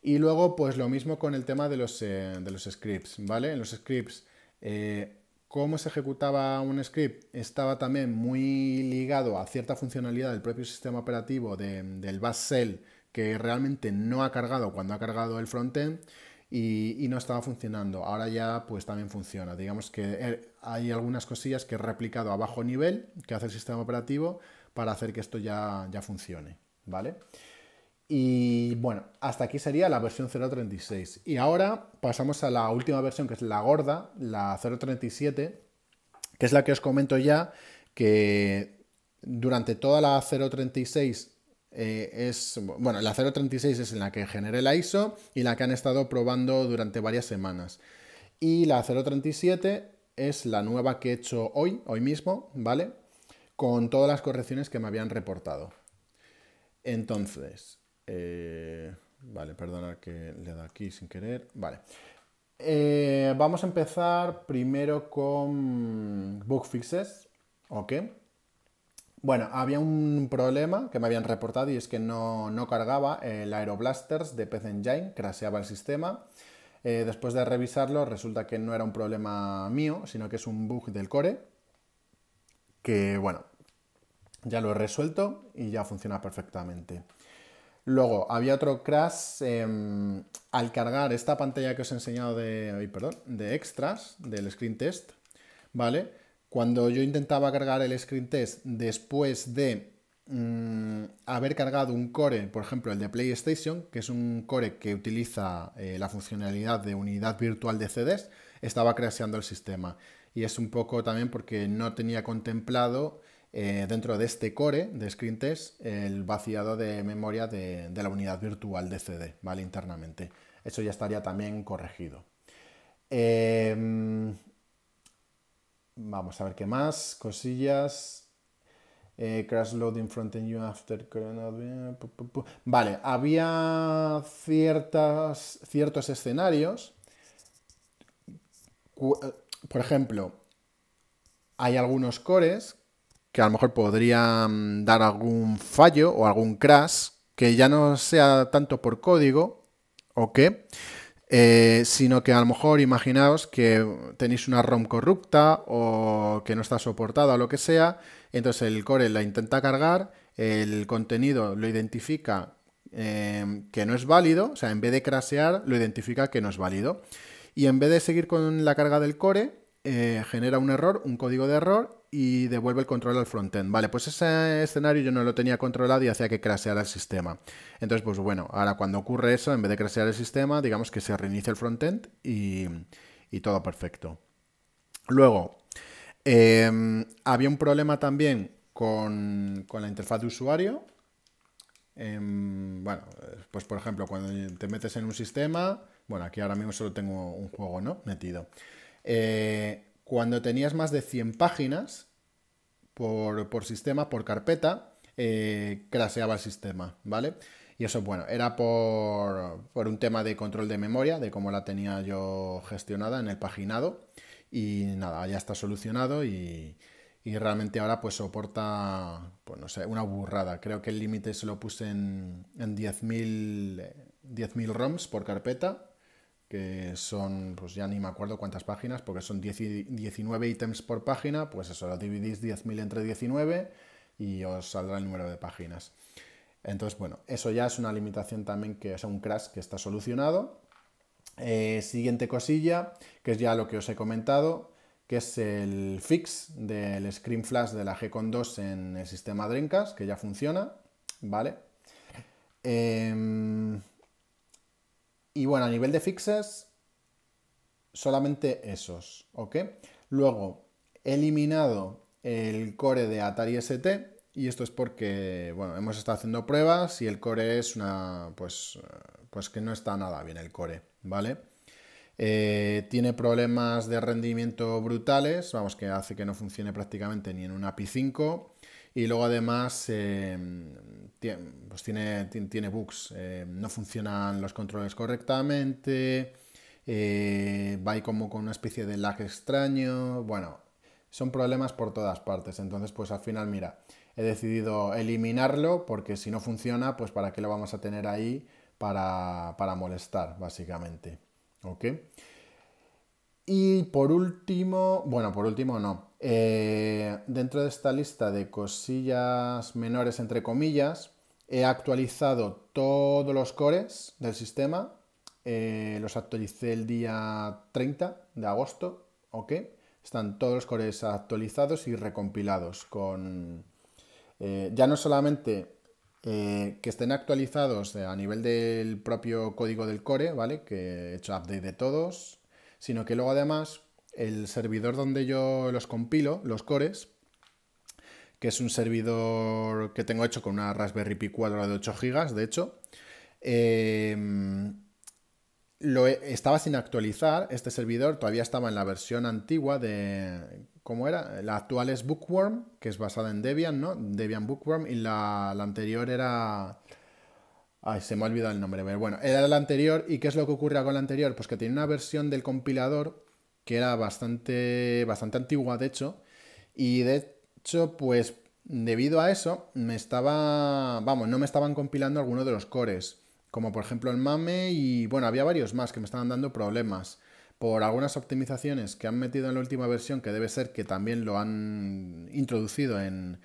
Y luego, pues lo mismo con el tema de los, eh, de los scripts, ¿vale? En los scripts eh, cómo se ejecutaba un script estaba también muy ligado a cierta funcionalidad del propio sistema operativo del bus cell que realmente no ha cargado cuando ha cargado el frontend y, no estaba funcionando. Ahora ya pues también funciona. Digamos que eh, hay algunas cosillas que he replicado a bajo nivel que hace el sistema operativo para hacer que esto ya, ya funcione. ¿Vale? Y bueno, hasta aquí sería la versión 0.36. Y ahora pasamos a la última versión, que es la gorda, la 0.37, que es la que os comento ya, que durante toda la 0.36 eh, es, bueno, la 0.36 es en la que generé la ISO y la que han estado probando durante varias semanas. Y la 0.37 es la nueva que he hecho hoy, hoy mismo, ¿vale? Con todas las correcciones que me habían reportado. Entonces, eh, vale, perdona que le da aquí sin querer. Vale. Eh, vamos a empezar primero con bug fixes. Ok. Bueno, había un problema que me habían reportado y es que no, cargaba el Aeroblasters de PC Engine, crasheaba el sistema. Eh, después de revisarlo, resulta que no era un problema mío, sino que es un bug del core. Que bueno, ya lo he resuelto y ya funciona perfectamente. Luego, había otro crash em, al cargar esta pantalla que os he enseñado de, perdón, de extras, del screen test, ¿vale? Cuando yo intentaba cargar el screen test después de mm, haber cargado un core, por ejemplo, el de PlayStation, que es un core que utiliza eh, la funcionalidad de unidad virtual de CDs, estaba crasheando el sistema. Y es un poco también porque no tenía contemplado eh, dentro de este core de screen test el vaciado de memoria de, la unidad virtual de CD, ¿vale? Internamente. Eso ya estaría también corregido. Em, vamos a ver qué más. Cosillas. Eh, crash loading front you after eh, Vale, había ciertas, ciertos escenarios. Por ejemplo, hay algunos cores que a lo mejor podría mm, dar algún fallo o algún crash que ya no sea tanto por código o qué, eh, sino que a lo mejor imaginaos que tenéis una ROM corrupta o que no está soportada o lo que sea, entonces el core la intenta cargar, el contenido lo identifica em, que no es válido, o sea, en vez de crashear, lo identifica que no es válido. Y en vez de seguir con la carga del core, eh, genera un error, un código de error, y devuelve el control al frontend. Vale, pues ese escenario yo no lo tenía controlado y hacía que craseara el sistema. Entonces, pues bueno, ahora cuando ocurre eso, en vez de crasear el sistema, digamos que se reinicia el frontend y, y todo perfecto. Luego, em, había un problema también con, la interfaz de usuario. Em, bueno, pues por ejemplo, cuando te metes en un sistema, bueno, aquí ahora mismo solo tengo un juego, ¿no? Metido. Eh, cuando tenías más de 100 páginas por, sistema, por carpeta, eh, craseaba el sistema, ¿vale? Y eso, bueno, era por, un tema de control de memoria, de cómo la tenía yo gestionada en el paginado. Y nada, ya está solucionado y, realmente ahora pues soporta, pues, no sé, una burrada. Creo que el límite se lo puse en, 10.000 eh, ROMs por carpeta que son, pues ya ni me acuerdo cuántas páginas, porque son 19 ítems por página, pues eso, lo dividís 10.000 entre 19 y os saldrá el número de páginas. Entonces, bueno, eso ya es una limitación también que es un crash que está solucionado. Eh, siguiente cosilla, que es ya lo que os he comentado, que es el fix del screen flash de la G-Con 2 en el sistema Dreamcast, que ya funciona, ¿vale? Em, y bueno, a nivel de fixes, solamente esos, ¿ok? Luego, he eliminado el core de Atari ST y esto es porque, bueno, hemos estado haciendo pruebas y el core es una, pues, eh, pues que no está nada bien el core, ¿vale? Eh, tiene problemas de rendimiento brutales, vamos, que hace que no funcione prácticamente ni en una Pi 5 y luego además em, pues tiene, tiene bugs, em, no funcionan los controles correctamente, eh, va va como con una especie de lag extraño, bueno, son problemas por todas partes. Entonces, pues al final, mira, he decidido eliminarlo porque si no funciona, pues para qué lo vamos a tener ahí para, para molestar, básicamente. ¿Ok? Y por último, bueno, por último no. Eh, dentro de esta lista de cosillas menores, entre comillas, he actualizado todos los cores del sistema. Eh, los actualicé el día 30 de agosto, ¿ok? Están todos los cores actualizados y recompilados con... Eh, ya no solamente que estén actualizados a nivel del propio código del core, ¿vale? Que he hecho update de todos, sino que luego además el servidor donde yo los compilo, los cores, que es un servidor que tengo hecho con una Raspberry Pi 4 de 8 GB, de hecho, em, lo estaba sin actualizar este servidor, todavía estaba en la versión antigua de, ¿cómo era? La actual es Bookworm, que es basada en Debian, ¿no? Debian Bookworm, y la anterior era Ay, se me ha olvidado el nombre, bueno, era la anterior. ¿Y qué es lo que ocurría con la anterior? Pues que tenía una versión del compilador que era bastante, bastante antigua, de hecho. Y de hecho, pues debido a eso, me estaba. Vamos, no me estaban compilando algunos de los cores. Como por ejemplo el MAME y bueno, había varios más que me estaban dando problemas. Por algunas optimizaciones que han metido en la última versión, que debe ser que también lo han introducido en,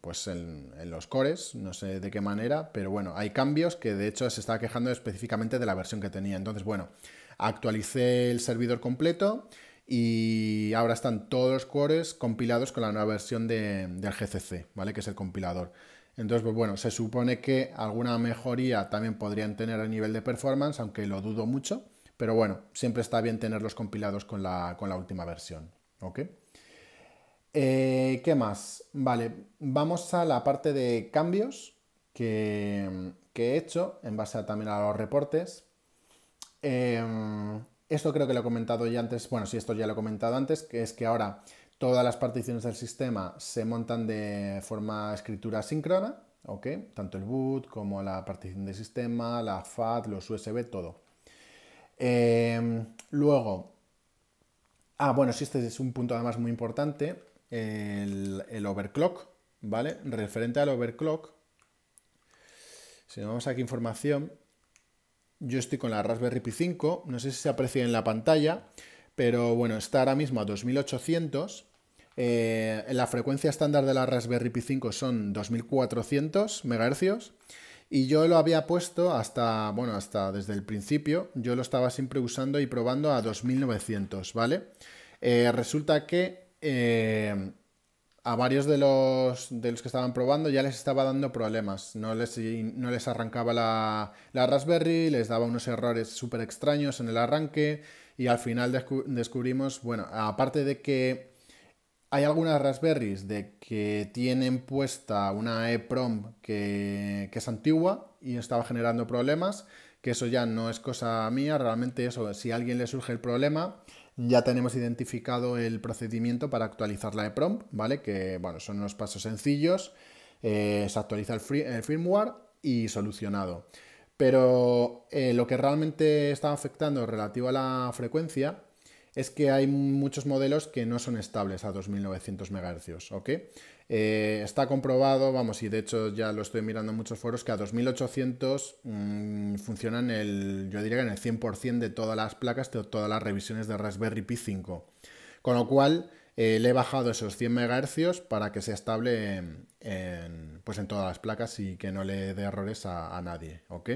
pues en, los cores, no sé de qué manera, pero bueno, hay cambios que de hecho se está quejando específicamente de la versión que tenía. Entonces, bueno, actualicé el servidor completo y ahora están todos los cores compilados con la nueva versión de, del GCC, ¿vale? Que es el compilador. Entonces, pues bueno, se supone que alguna mejoría también podrían tener a nivel de performance, aunque lo dudo mucho, pero bueno, siempre está bien tenerlos compilados con la, con la última versión, ¿ok? Eh, ¿Qué más? Vale, vamos a la parte de cambios que, mm, he hecho en base también a los reportes. Em, esto creo que lo he comentado ya antes, bueno, si esto ya lo he comentado antes, que es que ahora todas las particiones del sistema se montan de forma escritura síncrona, ¿ok? Tanto el boot como la partición de sistema, la FAT, los USB, todo. Em, luego, ah, bueno, sí, este es un punto además muy importante, el, overclock, ¿vale? Referente al overclock, si nos vamos aquí información, yo estoy con la Raspberry Pi 5, no sé si se aprecia en la pantalla, pero bueno, está ahora mismo a 2800. Eh, la frecuencia estándar de la Raspberry Pi 5 son 2400 MHz y yo lo había puesto hasta, bueno, hasta desde el principio, yo lo estaba siempre usando y probando a 2900, ¿vale? Eh, resulta que eh, a varios de los, de los que estaban probando ya les estaba dando problemas. No les, no les arrancaba la, Raspberry, les daba unos errores súper extraños en el arranque y al final descubrimos, bueno, aparte de que hay algunas Raspberries de que tienen puesta una EEPROM que, que es antigua y estaba generando problemas, que eso ya no es cosa mía, realmente eso, si a alguien le surge el problema, ya tenemos identificado el procedimiento para actualizar la EPROM, ¿vale? Que, bueno, son unos pasos sencillos, eh, se actualiza el, firmware y solucionado. Pero eh, lo que realmente está afectando relativo a la frecuencia es que hay muchos modelos que no son estables a 2900 MHz, ¿ok? Eh, está comprobado, vamos, y de hecho ya lo estoy mirando en muchos foros, que a 2800 mm, funcionan el, yo diría que en el 100% de todas las placas, de todas las revisiones de Raspberry Pi 5. Con lo cual, eh, le he bajado esos 100 MHz para que sea estable en, pues en todas las placas y que no le dé errores a, nadie, ¿ok?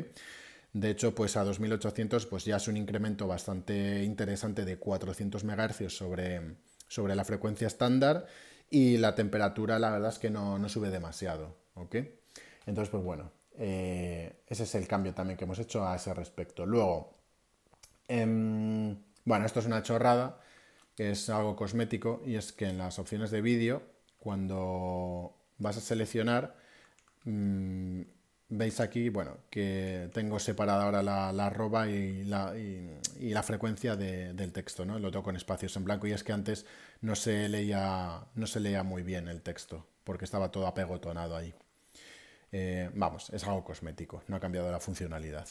De hecho, pues a 2800 pues ya es un incremento bastante interesante de 400 MHz sobre, sobre la frecuencia estándar y la temperatura la verdad es que no, sube demasiado, ¿ok? Entonces, pues bueno, eh, ese es el cambio también que hemos hecho a ese respecto. Luego, em, bueno, esto es una chorrada, que es algo cosmético, y es que en las opciones de vídeo, cuando vas a seleccionar, mm, veis aquí, bueno, que tengo separada ahora la, arroba y la, la frecuencia del texto, ¿no? Lo tengo con espacios en blanco y es que antes no se leía, no se leía muy bien el texto, porque estaba todo apegotonado ahí. Eh, vamos, es algo cosmético, no ha cambiado la funcionalidad.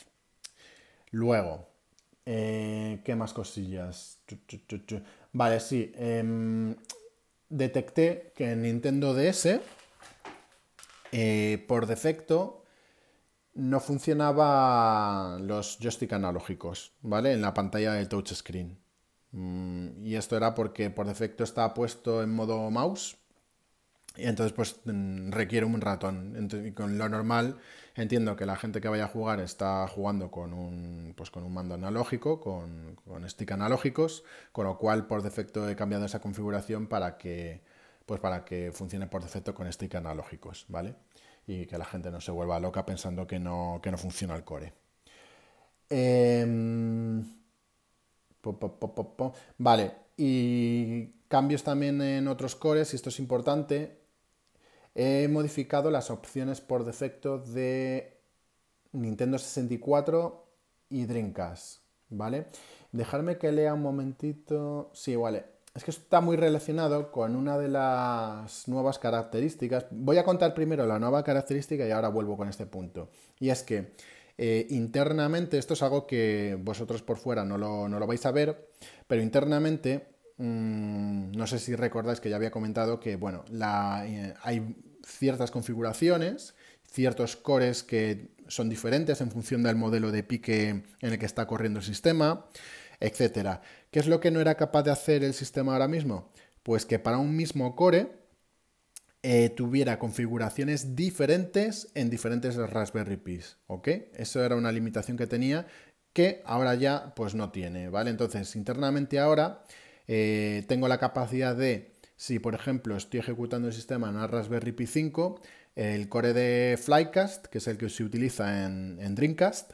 Luego, eh, ¿qué más cosillas? Vale, sí. Em, detecté que en Nintendo DS, eh, por defecto, no funcionaban los joystick analógicos, ¿vale? En la pantalla del touchscreen. Mm, y esto era porque por defecto está puesto en modo mouse. Y entonces pues mm, requiere un ratón. con lo normal entiendo que la gente que vaya a jugar está jugando con un, pues, con un mando analógico, con, con, stick analógicos, con lo cual por defecto he cambiado esa configuración para que, pues, para que funcione por defecto con stick analógicos, ¿vale? Y que la gente no se vuelva loca pensando que no, que no funciona el core. Em, vale, y cambios también en otros cores, y esto es importante. He modificado las opciones por defecto de Nintendo 64 y Dreamcast, ¿vale? Dejarme que lea un momentito. Sí, vale. Es que está muy relacionado con una de las nuevas características. Voy a contar primero la nueva característica y ahora vuelvo con este punto. Y es que eh, internamente, esto es algo que vosotros por fuera no lo, vais a ver, pero internamente, mm, no sé si recordáis que ya había comentado que, bueno, eh, hay ciertas configuraciones, ciertos cores que son diferentes en función del modelo de pique en el que está corriendo el sistema, etcétera. ¿Qué es lo que no era capaz de hacer el sistema ahora mismo? Pues que para un mismo core eh, tuviera configuraciones diferentes en diferentes Raspberry Pis, ¿ok? Eso era una limitación que tenía que ahora ya pues no tiene, ¿vale? Entonces, internamente ahora eh, tengo la capacidad de, si por ejemplo estoy ejecutando el sistema en una Raspberry Pi 5, el core de Flycast, que es el que se utiliza en, Dreamcast,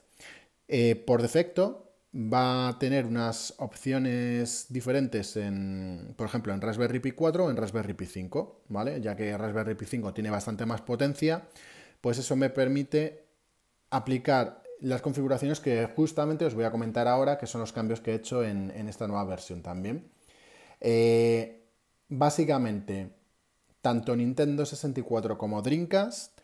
eh, por defecto va a tener unas opciones diferentes en, por ejemplo, en Raspberry Pi 4 o en Raspberry Pi 5, ¿vale? Ya que Raspberry Pi 5 tiene bastante más potencia, pues eso me permite aplicar las configuraciones que justamente os voy a comentar ahora, que son los cambios que he hecho en, esta nueva versión también. Eh, básicamente, tanto Nintendo 64 como Dreamcast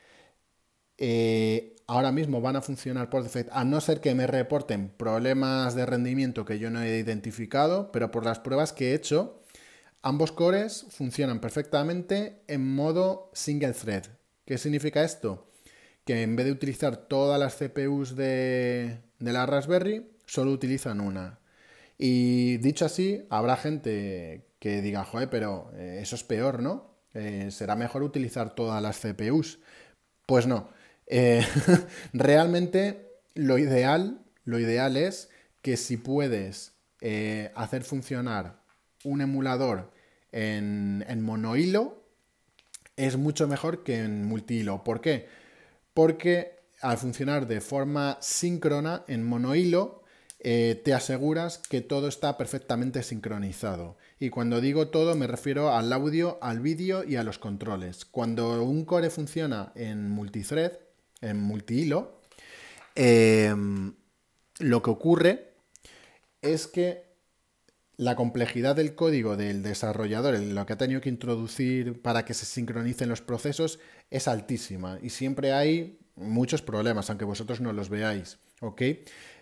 eh, ahora mismo van a funcionar por defecto, a no ser que me reporten problemas de rendimiento que yo no he identificado, pero por las pruebas que he hecho, ambos cores funcionan perfectamente en modo single thread. ¿Qué significa esto? Que en vez de utilizar todas las CPUs de, la Raspberry, solo utilizan una. Y dicho así, habrá gente que diga, joder, pero eh, eso es peor, ¿no? Eh, será mejor utilizar todas las CPUs. Pues no, eh, [LAUGHS] realmente lo ideal, lo ideal es que si puedes eh, hacer funcionar un emulador en, en monohilo, es mucho mejor que en multihilo. ¿Por qué? Porque al funcionar de forma síncrona en monohilo, hilo eh, te aseguras que todo está perfectamente sincronizado. Y cuando digo todo me refiero al audio, al vídeo y a los controles. Cuando un core funciona en multithread, en multihilo, em, lo que ocurre es que la complejidad del código del desarrollador, lo que ha tenido que introducir para que se sincronicen los procesos, es altísima y siempre hay muchos problemas, aunque vosotros no los veáis, ¿ok?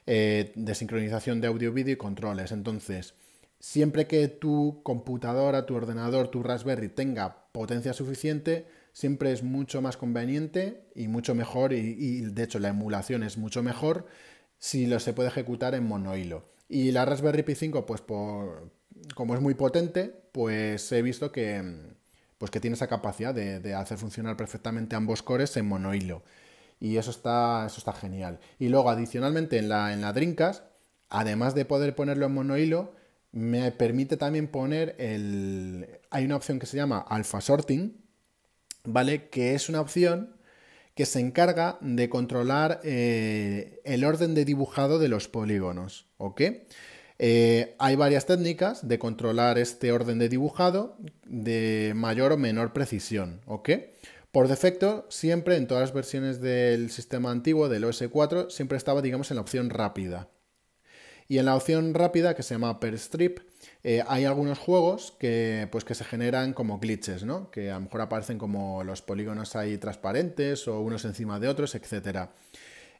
Eh, de sincronización de audio, vídeo y controles. Entonces, siempre que tu computadora, tu ordenador, tu Raspberry tenga potencia suficiente, siempre es mucho más conveniente y mucho mejor, y, de hecho la emulación es mucho mejor si lo se puede ejecutar en monohilo. Y la Raspberry Pi 5, pues como es muy potente, pues he visto que, pues que tiene esa capacidad de, hacer funcionar perfectamente ambos cores en monohilo. Y eso está, eso está genial. Y luego, adicionalmente, en la, en la además de poder ponerlo en monohilo, me permite también poner el... Hay una opción que se llama Alpha Sorting, ¿vale? Que es una opción que se encarga de controlar eh, el orden de dibujado de los polígonos, eh, hay varias técnicas de controlar este orden de dibujado de mayor o menor precisión, Por defecto, siempre en todas las versiones del sistema antiguo, del OS4, siempre estaba, digamos, en la opción rápida. Y en la opción rápida, que se llama per strip, eh, hay algunos juegos que, pues, que se generan como glitches, ¿no? Que a lo mejor aparecen como los polígonos ahí transparentes o unos encima de otros, etc.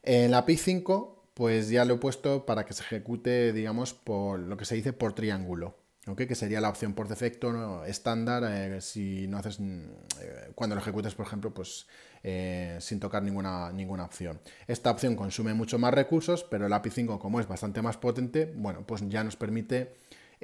En la 5, pues ya lo he puesto para que se ejecute, digamos, por lo que se dice por triángulo. que sería la opción por defecto estándar eh, si no haces mm, eh, cuando lo ejecutes por ejemplo pues sin tocar ninguna, ninguna opción esta opción consume mucho más recursos pero el API 5 como es bastante más potente bueno pues ya nos permite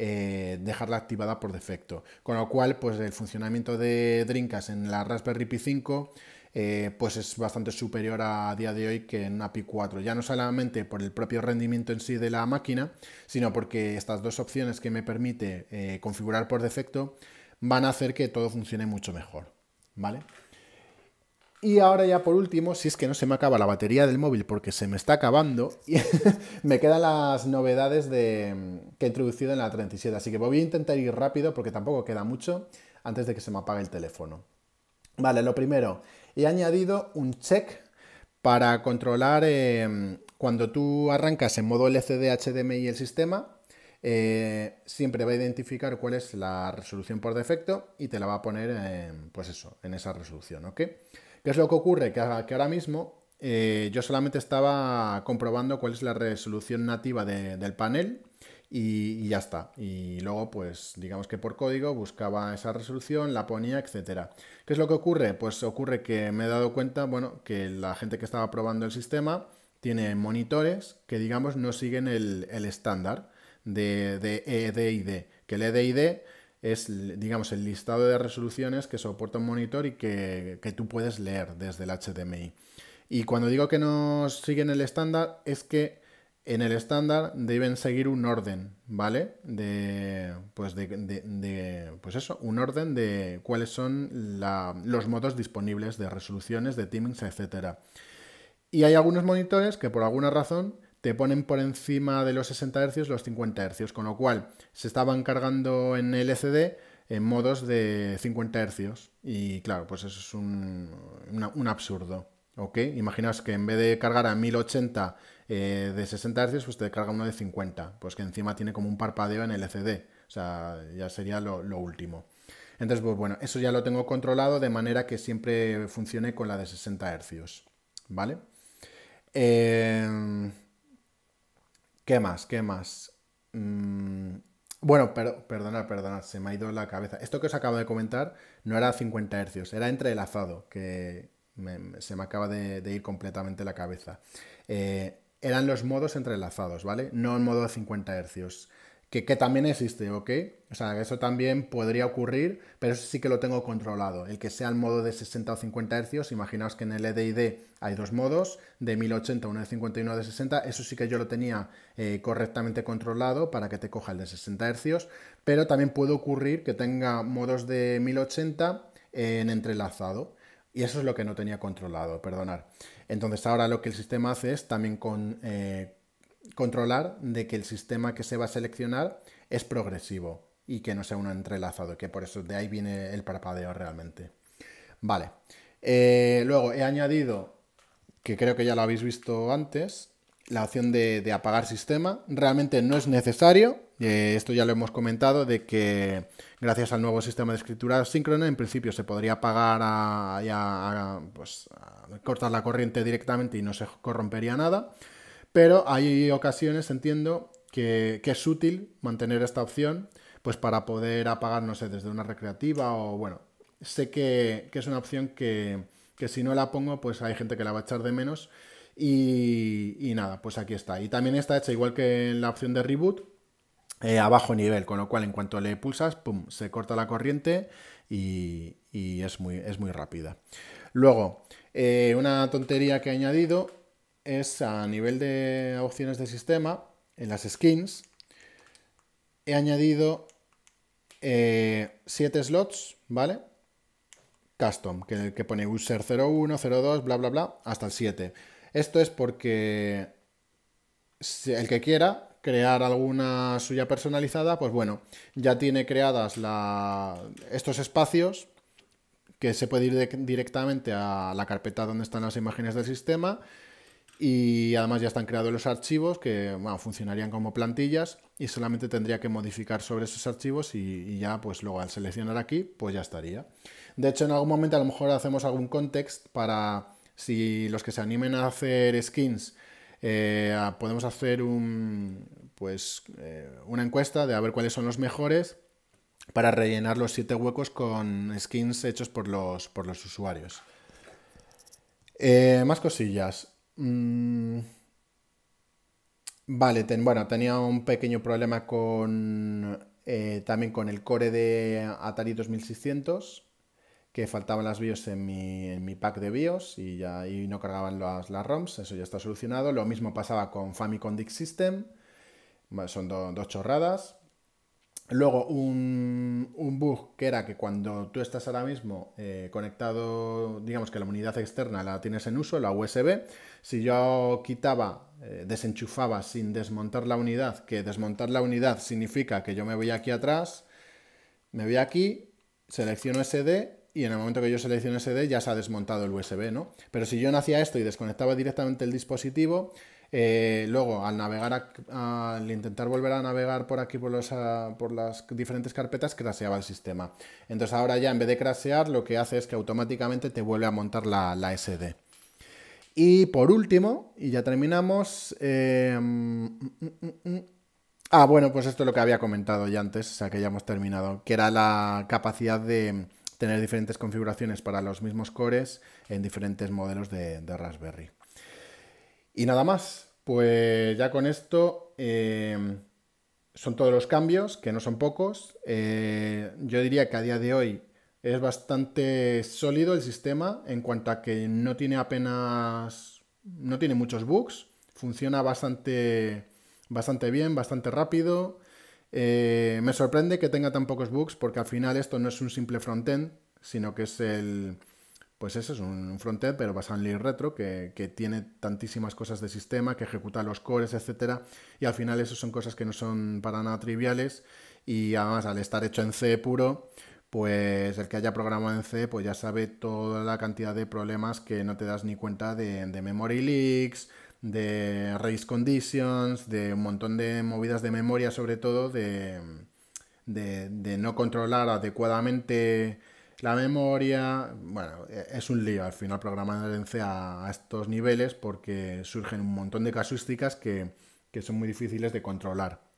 eh, dejarla activada por defecto. Con lo cual, pues el funcionamiento de drinkas en la Raspberry Pi 5 eh, pues es bastante superior a día de hoy que en una Pi 4. Ya no solamente por el propio rendimiento en sí de la máquina, sino porque estas dos opciones que me permite eh, configurar por defecto van a hacer que todo funcione mucho mejor. ¿Vale? Y ahora ya por último, si es que no se me acaba la batería del móvil porque se me está acabando, y [LAUGHS] me quedan las novedades de, mm, que he introducido en la 37. Así que voy a intentar ir rápido porque tampoco queda mucho antes de que se me apague el teléfono. Vale, lo primero, he añadido un check para controlar eh, cuando tú arrancas en modo LCD HDMI el sistema, eh, siempre va a identificar cuál es la resolución por defecto y te la va a poner, pues eso, en esa resolución, ¿ok? ¿Qué es lo que ocurre? Que, ah, que ahora mismo eh, yo solamente estaba comprobando cuál es la resolución nativa del panel y, ya está. Y luego, pues digamos que por código buscaba esa resolución, la ponía, etcétera. ¿Qué es lo que ocurre? Pues ocurre que me he dado cuenta, bueno, que la gente que estaba probando el sistema tiene monitores que, digamos, no siguen el estándar de, de EDID, que el EDID es, digamos, el listado de resoluciones que soporta un monitor y que, tú puedes leer desde el HDMI. Y cuando digo que no siguen el estándar, es que en el estándar deben seguir un orden, ¿vale? De, pues de, pues eso, un orden de cuáles son los modos disponibles de resoluciones, de timings, etc. Y hay algunos monitores que por alguna razón te ponen por encima de los 60 Hz los 50 Hz, con lo cual se estaban cargando en LCD en modos de 50 Hz. Y claro, pues eso es un, absurdo. ¿ok? Imaginaos que en vez de cargar a 1080 eh, de 60 Hz, pues te carga uno de 50, pues que encima tiene como un parpadeo en LCD. O sea, ya sería lo, último. Entonces, pues bueno, eso ya lo tengo controlado de manera que siempre funcione con la de 60 Hz. ¿Vale? Eh, ¿Qué más? ¿Qué más? Mm, bueno, pero perdona, perdonad, se me ha ido la cabeza. Esto que os acabo de comentar no era 50 Hz, era entrelazado, que se me acaba de, ir completamente la cabeza. Eh, eran los modos entrelazados, ¿vale? No en modo de 50 Hz que, también existe, ¿ok? O sea, eso también podría ocurrir, pero eso sí que lo tengo controlado. El que sea el modo de 60 o 50 Hz, imaginaos que en el EDID hay dos modos, de 1080 uno de 51 de 60, eso sí que yo lo tenía eh, correctamente controlado para que te coja el de 60 Hz, pero también puede ocurrir que tenga modos de 1080 en entrelazado. Y eso es lo que no tenía controlado, perdonar. Entonces ahora lo que el sistema hace es también con, eh, controlar de que el sistema que se va a seleccionar es progresivo y que no sea uno entrelazado, que por eso de ahí viene el parpadeo realmente. Vale. Eh, luego he añadido, que creo que ya lo habéis visto antes, la opción de, apagar sistema. Realmente no es necesario, eh, esto ya lo hemos comentado, de que gracias al nuevo sistema de escritura síncrona, en principio se podría apagar a, pues, cortar la corriente directamente y no se corrompería nada. Pero hay ocasiones, entiendo, que, es útil mantener esta opción pues para poder apagar, no sé, desde una recreativa o bueno, sé que, es una opción que, si no la pongo, pues hay gente que la va a echar de menos y, nada, pues aquí está. Y también está hecha igual que la opción de reboot, eh, a bajo nivel, con lo cual en cuanto le pulsas, pum, se corta la corriente y, es, muy, es muy rápida. Luego, eh, una tontería que he añadido es a nivel de opciones de sistema, en las skins, he añadido 7 eh, slots, ¿vale? Custom, que, que pone user 01, 02, bla, bla, bla, hasta el 7. Esto es porque el que quiera crear alguna suya personalizada, pues bueno, ya tiene creadas estos espacios que se puede ir directamente a la carpeta donde están las imágenes del sistema y además ya están creados los archivos que funcionarían como plantillas y solamente tendría que modificar sobre esos archivos y, ya pues luego al seleccionar aquí pues ya estaría. De hecho en algún momento a lo mejor hacemos algún contexto para si los que se animen a hacer skins eh, podemos hacer un, pues, eh, una encuesta de a ver cuáles son los mejores para rellenar los siete huecos con skins hechos por los, por los usuarios. Eh, más cosillas. Mm, vale, ten, bueno, tenía un pequeño problema con eh, también con el core de Atari 2600, que faltaban las BIOS en mi, pack de BIOS y ya no cargaban las, ROMs, eso ya está solucionado. Lo mismo pasaba con Famicom Disk System, son dos chorradas. Luego un, bug que era que cuando tú estás ahora mismo eh, conectado, digamos que la unidad externa la tienes en uso, la USB, si yo quitaba, eh, desenchufaba sin desmontar la unidad, que desmontar la unidad significa que yo me voy aquí atrás, me voy aquí, selecciono SD y en el momento que yo selecciono SD ya se ha desmontado el USB, ¿no? Pero si yo no hacía esto y desconectaba directamente el dispositivo, eh, luego al navegar, al intentar volver a navegar por aquí por, ah, las diferentes carpetas, craseaba el sistema. Entonces ahora ya en vez de crasear, lo que hace es que automáticamente te vuelve a montar la, la SD. Y por último, y ya terminamos. Em, mm, mm, mm, ah, bueno, pues esto es lo que había comentado ya antes, o sea que ya hemos terminado, que era la capacidad de em, tener diferentes configuraciones para los mismos cores en diferentes modelos de, Raspberry. Y nada más, pues ya con esto em, son todos los cambios, que no son pocos. Eh, yo diría que a día de hoy es bastante sólido el sistema en cuanto a que no tiene apenas. no tiene muchos bugs. Funciona bastante. bastante bien, bastante rápido. Eh, me sorprende que tenga tan pocos bugs, porque al final esto no es un simple frontend, sino que es el. Pues eso es un frontend, pero basado en Retro, que, tiene tantísimas cosas de sistema, que ejecuta los cores, etcétera. Y al final, eso son cosas que no son para nada triviales. Y además, al estar hecho en C puro, pues el que haya programado en C, pues ya sabe toda la cantidad de problemas que no te das ni cuenta de, de memory leaks, de race conditions, de un montón de movidas de memoria, sobre todo, de, de, no controlar adecuadamente la memoria. Bueno, e-, es un lío al final programar en C a, estos niveles porque surgen un montón de casuísticas que, que son muy difíciles de controlar.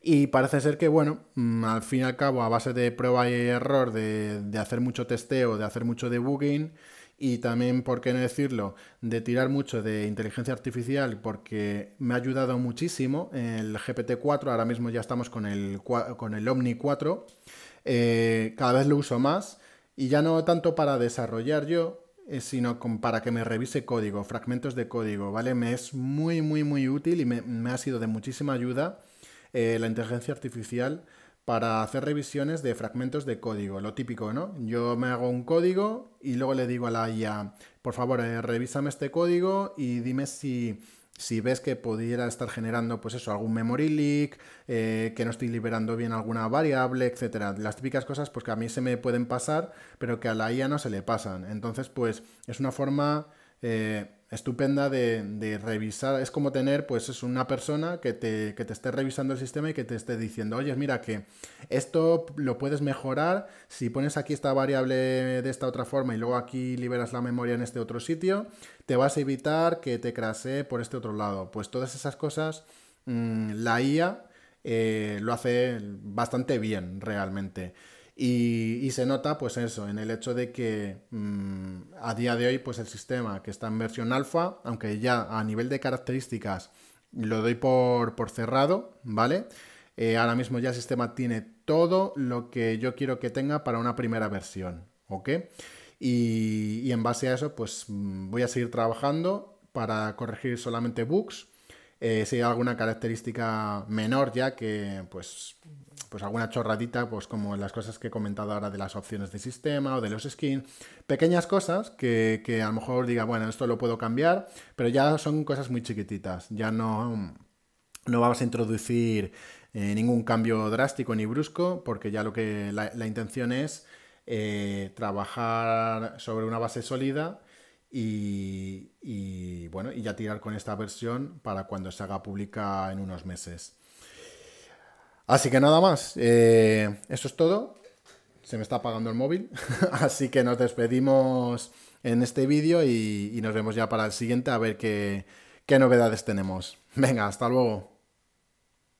Y parece ser que, bueno, mm, al fin y al cabo, a base de prueba y error, de, hacer mucho testeo, de hacer mucho debugging, y también, por qué no decirlo, de tirar mucho de inteligencia artificial porque me ha ayudado muchísimo el GPT-4, ahora mismo ya estamos con el, con el Omni 4, eh, cada vez lo uso más y ya no tanto para desarrollar yo, eh, sino para que me revise código, fragmentos de código, ¿vale? Me es muy, muy, muy útil y me ha sido de muchísima ayuda eh, la inteligencia artificial para hacer revisiones de fragmentos de código, lo típico, ¿no? Yo me hago un código y luego le digo a la IA, por favor, eh, revísame este código y dime si, si ves que pudiera estar generando, pues eso, algún memory leak, eh, que no estoy liberando bien alguna variable, etcétera. Las típicas cosas, pues que a mí se me pueden pasar, pero que a la IA no se le pasan. Entonces, pues es una forma eh, estupenda de, revisar. Es como tener, pues, es una persona que te, esté revisando el sistema y que te esté diciendo, oye, mira que esto lo puedes mejorar si pones aquí esta variable de esta otra forma y luego aquí liberas la memoria en este otro sitio, te vas a evitar que te crase por este otro lado. Pues todas esas cosas, mm, la IA eh, lo hace bastante bien realmente. Y, se nota pues eso, en el hecho de que mm, a día de hoy pues el sistema que está en versión alfa, aunque ya a nivel de características lo doy por, cerrado, ¿vale? Eh, ahora mismo ya el sistema tiene todo lo que yo quiero que tenga para una primera versión, ¿ok? Y, y en base a eso pues mm, voy a seguir trabajando para corregir solamente bugs eh, si hay alguna característica menor ya que, pues, pues alguna chorradita, pues como las cosas que he comentado ahora de las opciones de sistema o de los skins, pequeñas cosas que, que a lo mejor diga, bueno, esto lo puedo cambiar, pero ya son cosas muy chiquititas, ya no, no vamos a introducir eh, ningún cambio drástico ni brusco, porque ya lo que la, intención es eh, trabajar sobre una base sólida y, bueno, y ya tirar con esta versión para cuando se haga pública en unos meses. Así que nada más, eh, eso es todo. Se me está apagando el móvil, [LAUGHS] así que nos despedimos en este vídeo y, y, nos vemos ya para el siguiente a ver qué, qué novedades tenemos. Venga, hasta luego.